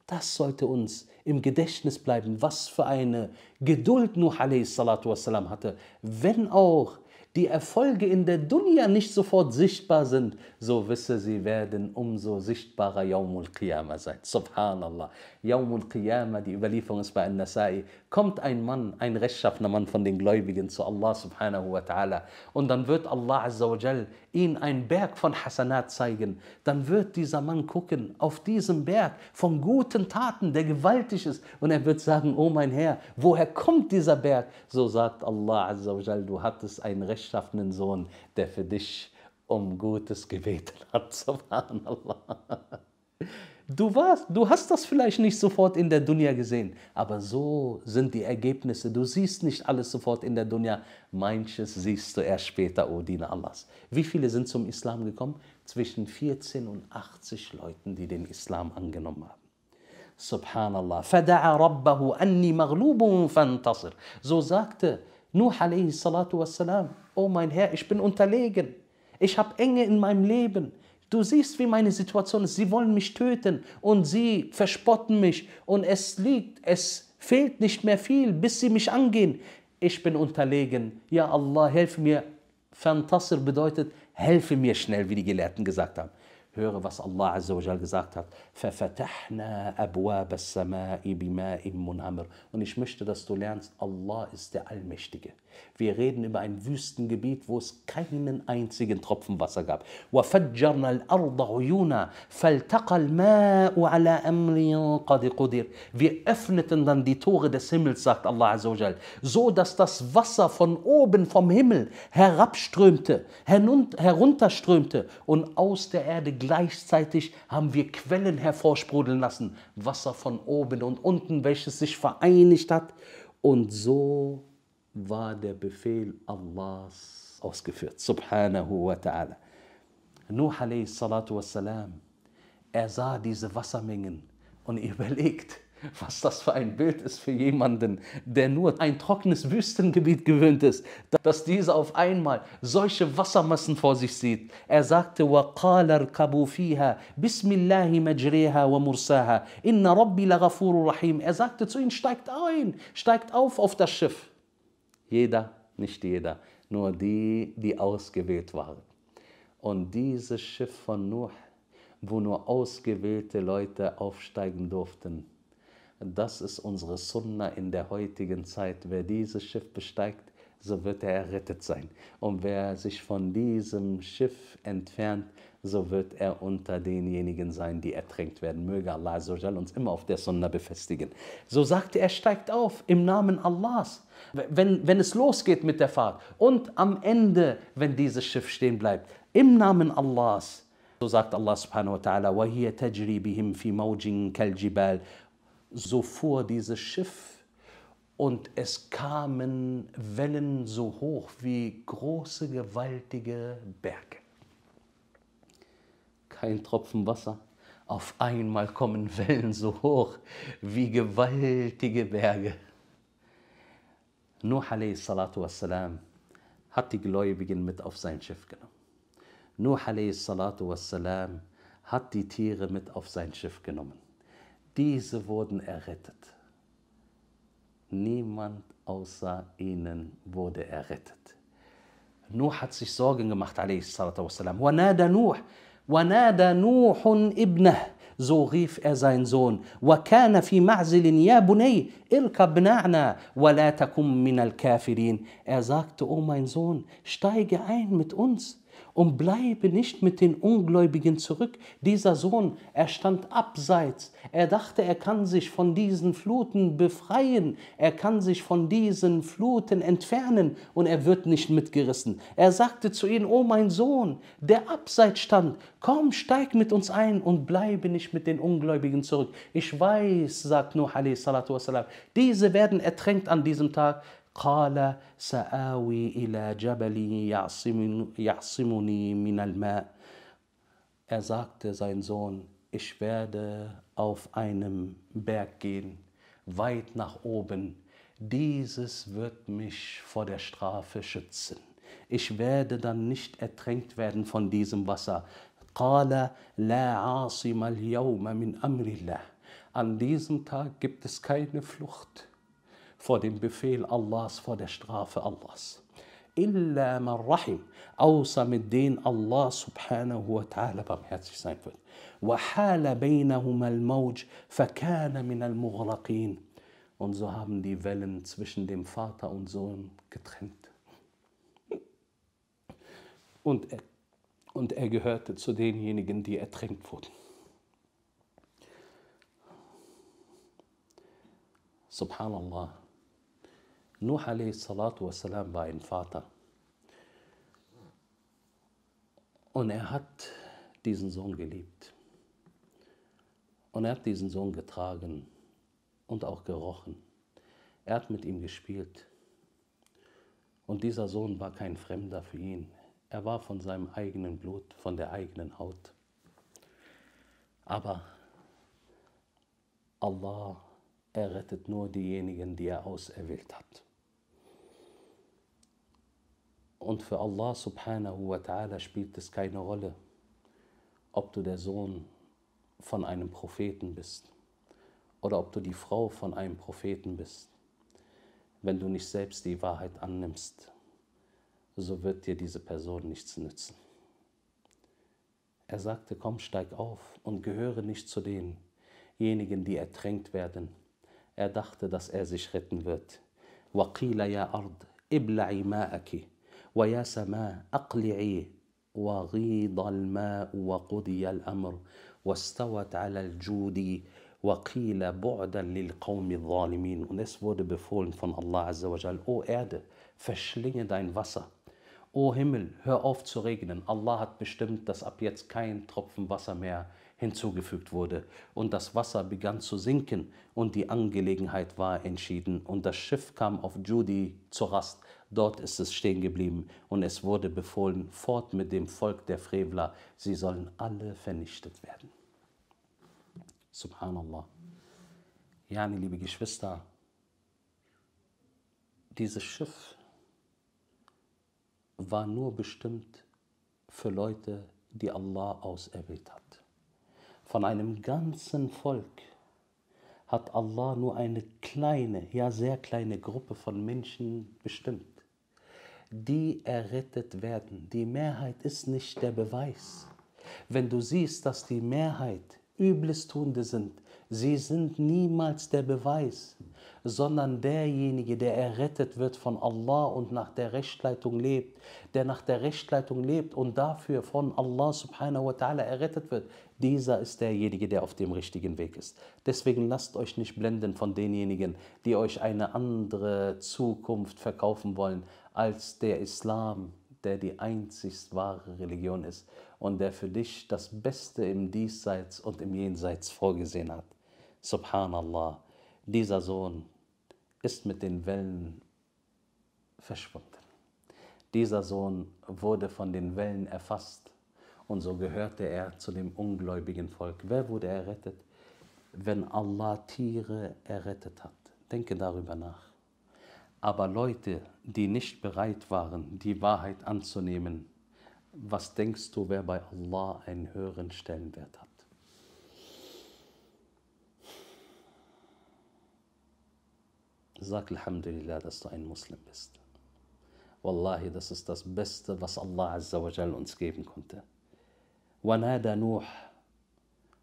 Das sollte uns im Gedächtnis bleiben, was für eine Geduld Nuh wassalam, hatte. Wenn auch die Erfolge in der Dunya nicht sofort sichtbar sind, so wisse sie werden umso sichtbarer Yawmul Qiyamah sein. Subhanallah. Yawmul Qiyamah, die Überlieferung ist bei An-Nasai, kommt ein Mann, ein rechtschaffener Mann von den Gläubigen zu Allah subhanahu wa ta'ala und dann wird Allah azza wa jal ihn einen Berg von Hasanat zeigen. Dann wird dieser Mann gucken auf diesen Berg von guten Taten, der gewaltig ist und er wird sagen, oh mein Herr, woher kommt dieser Berg? So sagt Allah azza wa jal, du hattest einen rechtschaffenen Sohn, der für dich um gutes gebeten hat. <laughs> Subhanallah. Du, warst, du hast das vielleicht nicht sofort in der Dunja gesehen, aber so sind die Ergebnisse. Du siehst nicht alles sofort in der Dunja. Manches siehst du erst später, O oh Diener Allahs. Wie viele sind zum Islam gekommen? Zwischen 14 und 80 Leuten, die den Islam angenommen haben. Subhanallah. فَدَعَ رَبَّهُ أَنِّي مَغْلُوبٌ فَانْتَصِرْ So sagte Nuh alayhi salatu wassalam, Oh mein Herr, ich bin unterlegen. Ich habe Enge in meinem Leben. Du siehst, wie meine Situation ist. Sie wollen mich töten und sie verspotten mich. Und es liegt, es fehlt nicht mehr viel, bis sie mich angehen. Ich bin unterlegen. Ja Allah, helf mir. Fantasir bedeutet, helfe mir schnell, wie die Gelehrten gesagt haben höre, was Allah Azza gesagt hat. Und ich möchte, dass du lernst, Allah ist der Allmächtige. Wir reden über ein Wüstengebiet, wo es keinen einzigen Tropfen Wasser gab. Wir öffneten dann die Tore des Himmels, sagt Allah Azza so dass das Wasser von oben vom Himmel herabströmte, herunterströmte und aus der Erde ging gleichzeitig haben wir Quellen hervorsprudeln lassen, Wasser von oben und unten, welches sich vereinigt hat. Und so war der Befehl Allahs ausgeführt. Subhanahu wa ta'ala. Nuh alayhi salatu wassalam, er sah diese Wassermengen und <laughs> überlegt, was das für ein Bild ist für jemanden, der nur ein trockenes Wüstengebiet gewöhnt ist, dass dieser auf einmal solche Wassermassen vor sich sieht. Er sagte, Er sagte zu ihnen, steigt ein, steigt auf auf das Schiff. Jeder, nicht jeder, nur die, die ausgewählt waren. Und dieses Schiff von Nuh, wo nur ausgewählte Leute aufsteigen durften, das ist unsere Sunna in der heutigen Zeit. Wer dieses Schiff besteigt, so wird er errettet sein. Und wer sich von diesem Schiff entfernt, so wird er unter denjenigen sein, die ertränkt werden. Möge Allah uns immer auf der Sunna befestigen. So sagte er, steigt auf im Namen Allahs, wenn, wenn es losgeht mit der Fahrt. Und am Ende, wenn dieses Schiff stehen bleibt, im Namen Allahs. So sagt Allah subhanahu wa ta'ala, وَهِيَ تَجْرِي بِهِمْ فِي مَوْجٍ كَالْجِبَالِ so fuhr dieses Schiff, und es kamen Wellen so hoch wie große, gewaltige Berge. Kein Tropfen Wasser. Auf einmal kommen Wellen so hoch wie gewaltige Berge. Nuh salatu wassalam hat die Gläubigen mit auf sein Schiff genommen. Nuh salatu wassalam hat die Tiere mit auf sein Schiff genommen diese wurden errettet. Niemand außer ihnen wurde errettet. Nuh hat sich Sorgen gemacht, والسلام, so rief er seinen Sohn. Er sagte, oh mein Sohn, steige ein mit uns und bleibe nicht mit den Ungläubigen zurück. Dieser Sohn, er stand abseits. Er dachte, er kann sich von diesen Fluten befreien. Er kann sich von diesen Fluten entfernen und er wird nicht mitgerissen. Er sagte zu ihnen, O mein Sohn, der abseits stand, komm, steig mit uns ein und bleibe nicht mit den Ungläubigen zurück. Ich weiß, sagt Nuh, salatu wasalam, diese werden ertränkt an diesem Tag, قال سآوي إلى جبل يعصمني من الماء Er sagte sein Sohn, ich werde auf einem Berg gehen, weit nach oben. Dieses wird mich vor der Strafe schützen. Ich werde dann nicht ertränkt werden von diesem Wasser. An diesem Tag gibt es keine Flucht vor dem Befehl Allahs, vor der Strafe Allahs. Illa man rahim, außer mit denen Allah subhanahu wa ta'ala barmherzig sein wird. وحال بينهما الموج فكان من المغرقين Und so haben die Wellen zwischen dem Vater und Sohn getrennt. Und er, und er gehörte zu denjenigen, die ertränkt wurden. Subhanallah. Nuh والسلام, war ein Vater. Und er hat diesen Sohn geliebt. Und er hat diesen Sohn getragen und auch gerochen. Er hat mit ihm gespielt. Und dieser Sohn war kein Fremder für ihn. Er war von seinem eigenen Blut, von der eigenen Haut. Aber Allah, er rettet nur diejenigen, die er auserwählt hat. Und für Allah subhanahu wa ta'ala spielt es keine Rolle, ob du der Sohn von einem Propheten bist oder ob du die Frau von einem Propheten bist. Wenn du nicht selbst die Wahrheit annimmst, so wird dir diese Person nichts nützen. Er sagte, komm, steig auf und gehöre nicht zu denjenigen, die ertränkt werden. Er dachte, dass er sich retten wird. وَقِيلَ يَا أَرْضِ إِبْلَعِ مَاءَكِ ويا سماء أقلعيه وغيض الماء وقضي الأمر واستوت على الجود وقيل بعدا للقوم الظالمين. Und es wurde befohlen von Allah Azza wa Jal, O Erde, verschlinge dein Wasser. O Himmel, hör auf zu regnen. Allah hat bestimmt, dass ab jetzt kein Tropfen Wasser mehr hinzugefügt wurde. Und das Wasser begann zu sinken und die Angelegenheit war entschieden. Und das Schiff kam auf Judy zur Rast Dort ist es stehen geblieben und es wurde befohlen, fort mit dem Volk der Frevler, sie sollen alle vernichtet werden. Subhanallah. Ja, liebe Geschwister, dieses Schiff war nur bestimmt für Leute, die Allah auserwählt hat. Von einem ganzen Volk hat Allah nur eine kleine, ja sehr kleine Gruppe von Menschen bestimmt die errettet werden. Die Mehrheit ist nicht der Beweis. Wenn du siehst, dass die Mehrheit Übelstuende sind, sie sind niemals der Beweis, sondern derjenige, der errettet wird von Allah und nach der Rechtleitung lebt, der nach der Rechtleitung lebt und dafür von Allah subhanahu wa ta'ala errettet wird, dieser ist derjenige, der auf dem richtigen Weg ist. Deswegen lasst euch nicht blenden von denjenigen, die euch eine andere Zukunft verkaufen wollen, als der Islam, der die einzig wahre Religion ist und der für dich das Beste im Diesseits und im Jenseits vorgesehen hat. Subhanallah, dieser Sohn ist mit den Wellen verschwunden. Dieser Sohn wurde von den Wellen erfasst und so gehörte er zu dem ungläubigen Volk. Wer wurde errettet? Wenn Allah Tiere errettet hat. Denke darüber nach. Aber Leute, die nicht bereit waren, die Wahrheit anzunehmen, was denkst du, wer bei Allah einen höheren Stellenwert hat? Sag Alhamdulillah, dass du ein Muslim bist. Wallahi, das ist das Beste, was Allah Azza uns geben konnte. ونادى نوح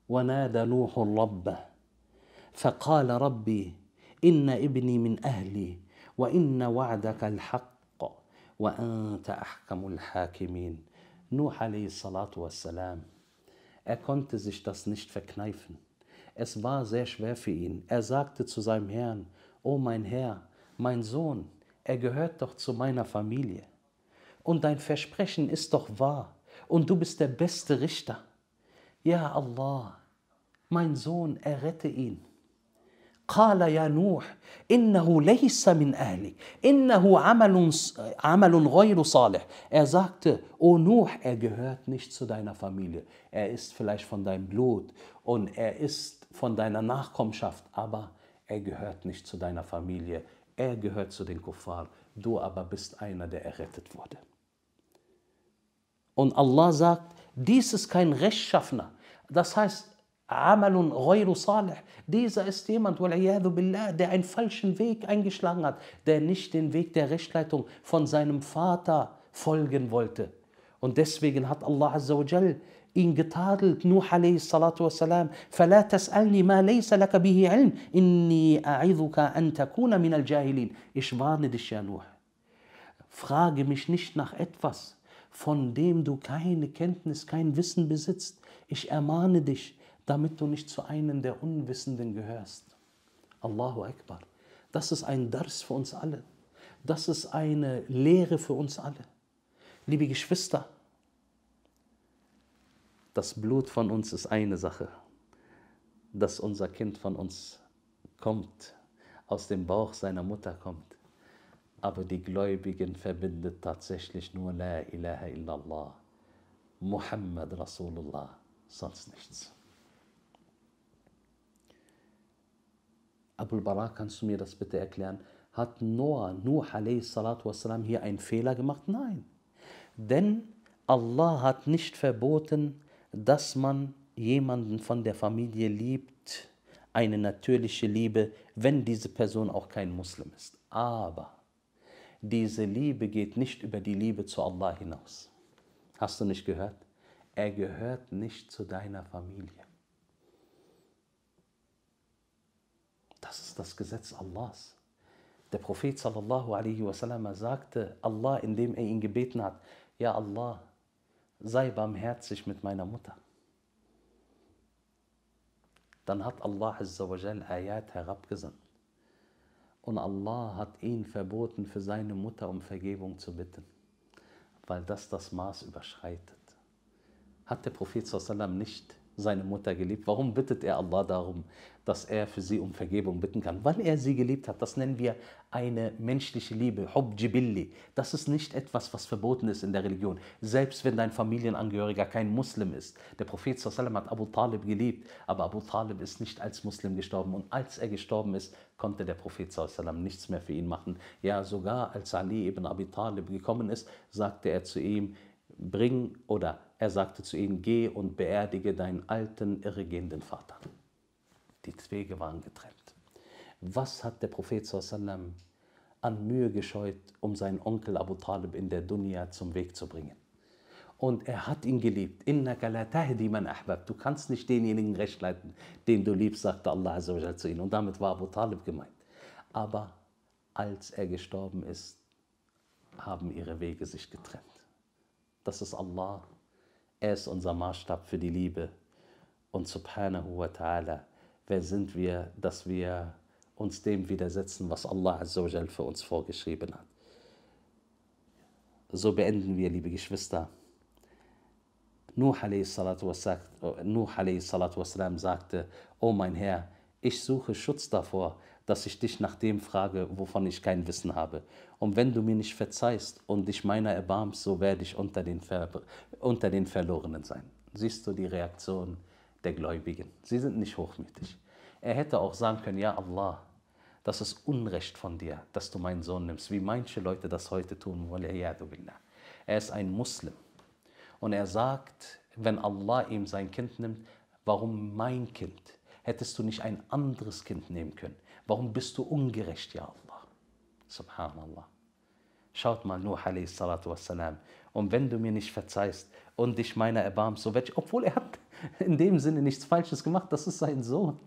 ونادى نوح ربه فقال ربي إن ابني من أهلي وإن وعدك الحق وأنت أحكم الحاكمين. Nuh alayhi salatu wassalam, er konnte sich das nicht verkneifen. Es war sehr schwer für ihn. Er sagte zu seinem Herrn, O mein Herr, mein Sohn, er gehört doch zu meiner Familie. Und dein Versprechen ist doch wahr. Und du bist der beste Richter. Ja Allah, mein Sohn, errette ihn. قال يا نوح إنه ليس من أهلك إنه عمل, عمل غير صالح Er sagte, O Nuh, er gehört nicht zu deiner Familie. Er ist vielleicht von deinem Blut und er ist von deiner Nachkommenschaft, aber er gehört nicht zu deiner Familie. Er gehört zu den Kuffar. Du aber bist einer, der errettet wurde. Und Allah sagt, dies ist kein Rechtschaffner. Das heißt, Amalun ghayru salih. Dieser ist jemand, der einen falschen Weg eingeschlagen hat, der nicht den Weg der Rechtleitung von seinem Vater folgen wollte. Und deswegen hat Allah Azza ihn getadelt, Nuh alayhi salatu wasalam, فَلَا تَسْأَلْنِي مَا لَيْسَ لَكَ بِهِ عِلْمٍ إِنِّي أَعِذُكَ أَن تَكُونَ مِنَ الْجَاهِلِينَ Ich warne dich, ja Nuh. Frage mich nicht nach etwas, von dem du keine Kenntnis, kein Wissen besitzt. Ich ermahne dich, damit du nicht zu einem der Unwissenden gehörst. Allahu Akbar. Das ist ein Dars für uns alle. Das ist eine Lehre für uns alle. Liebe Geschwister, das Blut von uns ist eine Sache. Dass unser Kind von uns kommt, aus dem Bauch seiner Mutter kommt. Aber die Gläubigen verbindet tatsächlich nur La ilaha illallah, Muhammad Rasulullah, sonst nichts. Abul Barak, kannst du mir das bitte erklären? Hat Noah, Nuh wassalam, hier einen Fehler gemacht? Nein. Denn Allah hat nicht verboten, dass man jemanden von der Familie liebt, eine natürliche Liebe, wenn diese Person auch kein Muslim ist. Aber diese Liebe geht nicht über die Liebe zu Allah hinaus. Hast du nicht gehört? Er gehört nicht zu deiner Familie. Das ist das Gesetz Allahs. Der Prophet sallallahu alaihi wasallam sagte Allah, indem er ihn gebeten hat, ja Allah, sei barmherzig mit meiner Mutter. Dann hat Allah Azzawajal Ayat herabgesandt. Und Allah hat ihn verboten, für seine Mutter um Vergebung zu bitten, weil das das Maß überschreitet. Hat der Prophet sallam nicht seine Mutter geliebt. Warum bittet er Allah darum, dass er für sie um Vergebung bitten kann? Weil er sie geliebt hat. Das nennen wir eine menschliche Liebe, Hubjibilli. Das ist nicht etwas, was verboten ist in der Religion. Selbst wenn dein Familienangehöriger kein Muslim ist. Der Prophet sallam, hat Abu Talib geliebt, aber Abu Talib ist nicht als Muslim gestorben. Und als er gestorben ist, konnte der Prophet sallam, nichts mehr für ihn machen. Ja, sogar als Ali ibn Abi Talib gekommen ist, sagte er zu ihm, bring oder er sagte zu ihnen, geh und beerdige deinen alten, irregehenden Vater. Die Wege waren getrennt. Was hat der Prophet sallam an Mühe gescheut, um seinen Onkel Abu Talib in der Dunya zum Weg zu bringen? Und er hat ihn geliebt. Du kannst nicht denjenigen recht leiten, den du liebst, sagte Allah zu ihm. Und damit war Abu Talib gemeint. Aber als er gestorben ist, haben ihre Wege sich getrennt. Das ist Allah er ist unser Maßstab für die Liebe. Und subhanahu wa ta'ala, wer sind wir, dass wir uns dem widersetzen, was Allah Azzawajal für uns vorgeschrieben hat. So beenden wir, liebe Geschwister. Nuh a.s. sagte, O oh mein Herr, ich suche Schutz davor, dass ich dich nach dem frage, wovon ich kein Wissen habe. Und wenn du mir nicht verzeihst und dich meiner erbarmst, so werde ich unter den, Ver unter den Verlorenen sein. Siehst du die Reaktion der Gläubigen? Sie sind nicht hochmütig. Er hätte auch sagen können, ja Allah, das ist Unrecht von dir, dass du meinen Sohn nimmst, wie manche Leute das heute tun. Er ist ein Muslim. Und er sagt, wenn Allah ihm sein Kind nimmt, warum mein Kind? hättest du nicht ein anderes Kind nehmen können? Warum bist du ungerecht, ja Allah? Subhanallah. Schaut mal, Nuh a.s. Und wenn du mir nicht verzeihst und dich meiner erbarmst, so ich, obwohl er hat <laughs> in dem Sinne nichts Falsches gemacht, das ist sein Sohn.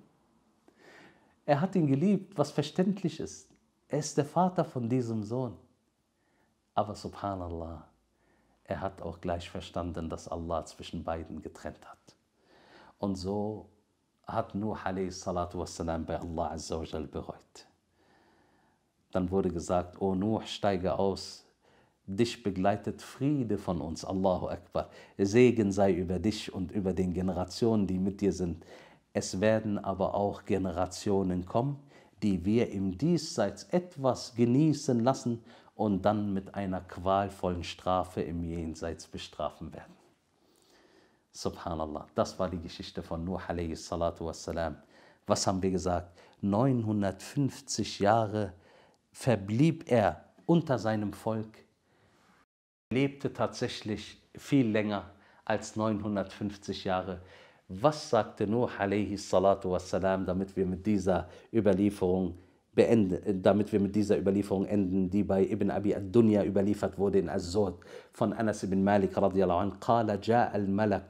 Er hat ihn geliebt, was verständlich ist. Er ist der Vater von diesem Sohn. Aber subhanallah, er hat auch gleich verstanden, dass Allah zwischen beiden getrennt hat. Und so hat Nuh wassalam, bei Allah Azzawajal bereut. Dann wurde gesagt, O Nuh, steige aus, dich begleitet Friede von uns, Allahu Akbar. Segen sei über dich und über den Generationen, die mit dir sind. Es werden aber auch Generationen kommen, die wir im Diesseits etwas genießen lassen und dann mit einer qualvollen Strafe im Jenseits bestrafen werden. Subhanallah, das war die Geschichte von Nuh wassalam. Was haben wir gesagt? 950 Jahre verblieb er unter seinem Volk, Er lebte tatsächlich viel länger als 950 Jahre. Was sagte Nuh wassalam, damit wir mit dieser Überlieferung beenden, damit wir mit dieser Überlieferung enden, die bei Ibn Abi al dunya überliefert wurde in Az-Zuhd von Anas ibn Malik radiallahu anhu,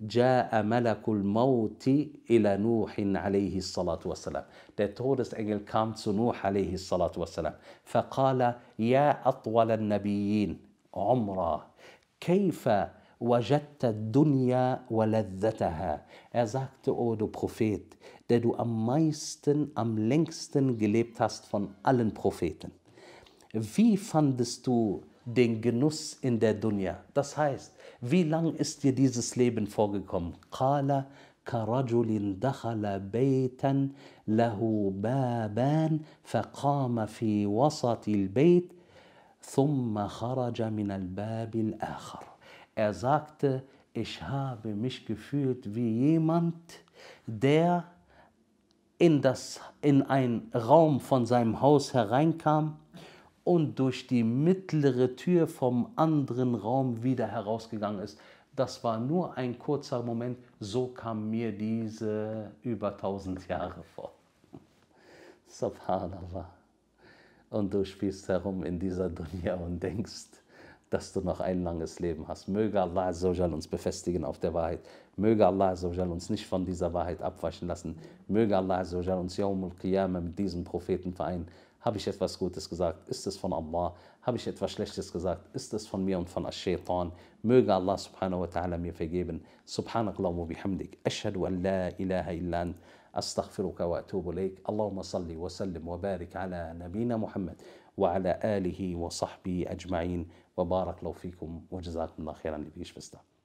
جاء ملك الموت إلى نوح عليه الصلاة والسلام Der Todesengel kam zu Nuh عليه الصلاة والسلام فقال يا أطول النبيين عمرا كيف وجدت الدنيا ولذتها. Er sagte, O oh, du Prophet, der du am meisten, am längsten gelebt hast von allen Propheten. Wie fandest du den Genuss in der Dunya. Das heißt, wie lang ist dir dieses Leben vorgekommen? Qala كرجل دخل بيتا له بابان فقام في وسط البيت ثم خرج من الباب الآخر. Er sagte, ich habe mich gefühlt wie jemand, der in, das, in einen Raum von seinem Haus hereinkam und durch die mittlere Tür vom anderen Raum wieder herausgegangen ist. Das war nur ein kurzer Moment, so kam mir diese über tausend Jahre vor. <laughs> Subhanallah. Und du spielst herum in dieser Dunya und denkst, dass du noch ein langes Leben hast. Möge Allah Azzawajal uns befestigen auf der Wahrheit. Möge Allah Azzawajal uns nicht von dieser Wahrheit abwaschen lassen. Möge Allah Azzawajal uns Yawmul Qiyamah mit diesem Propheten vereinen. Habe ich etwas Gutes gesagt? Ist es von Allah? Habe ich etwas Schlechtes gesagt? Ist es von mir und von Ash-Shaytan? Möge Allah subhanahu wa ta'ala mir vergeben. Subhanakallah wa bihamdik. ashadu an la ilaha illa an. astaghfiruka wa wa atubu leik, Allahumma salli أستغفرك وأتوب إليك اللهم صل وسلم وبارك على نبينا محمد وعلى آله وصحبه أجمعين وبارك لو فيكم وجزاكم khairan خيرا لبيش فستا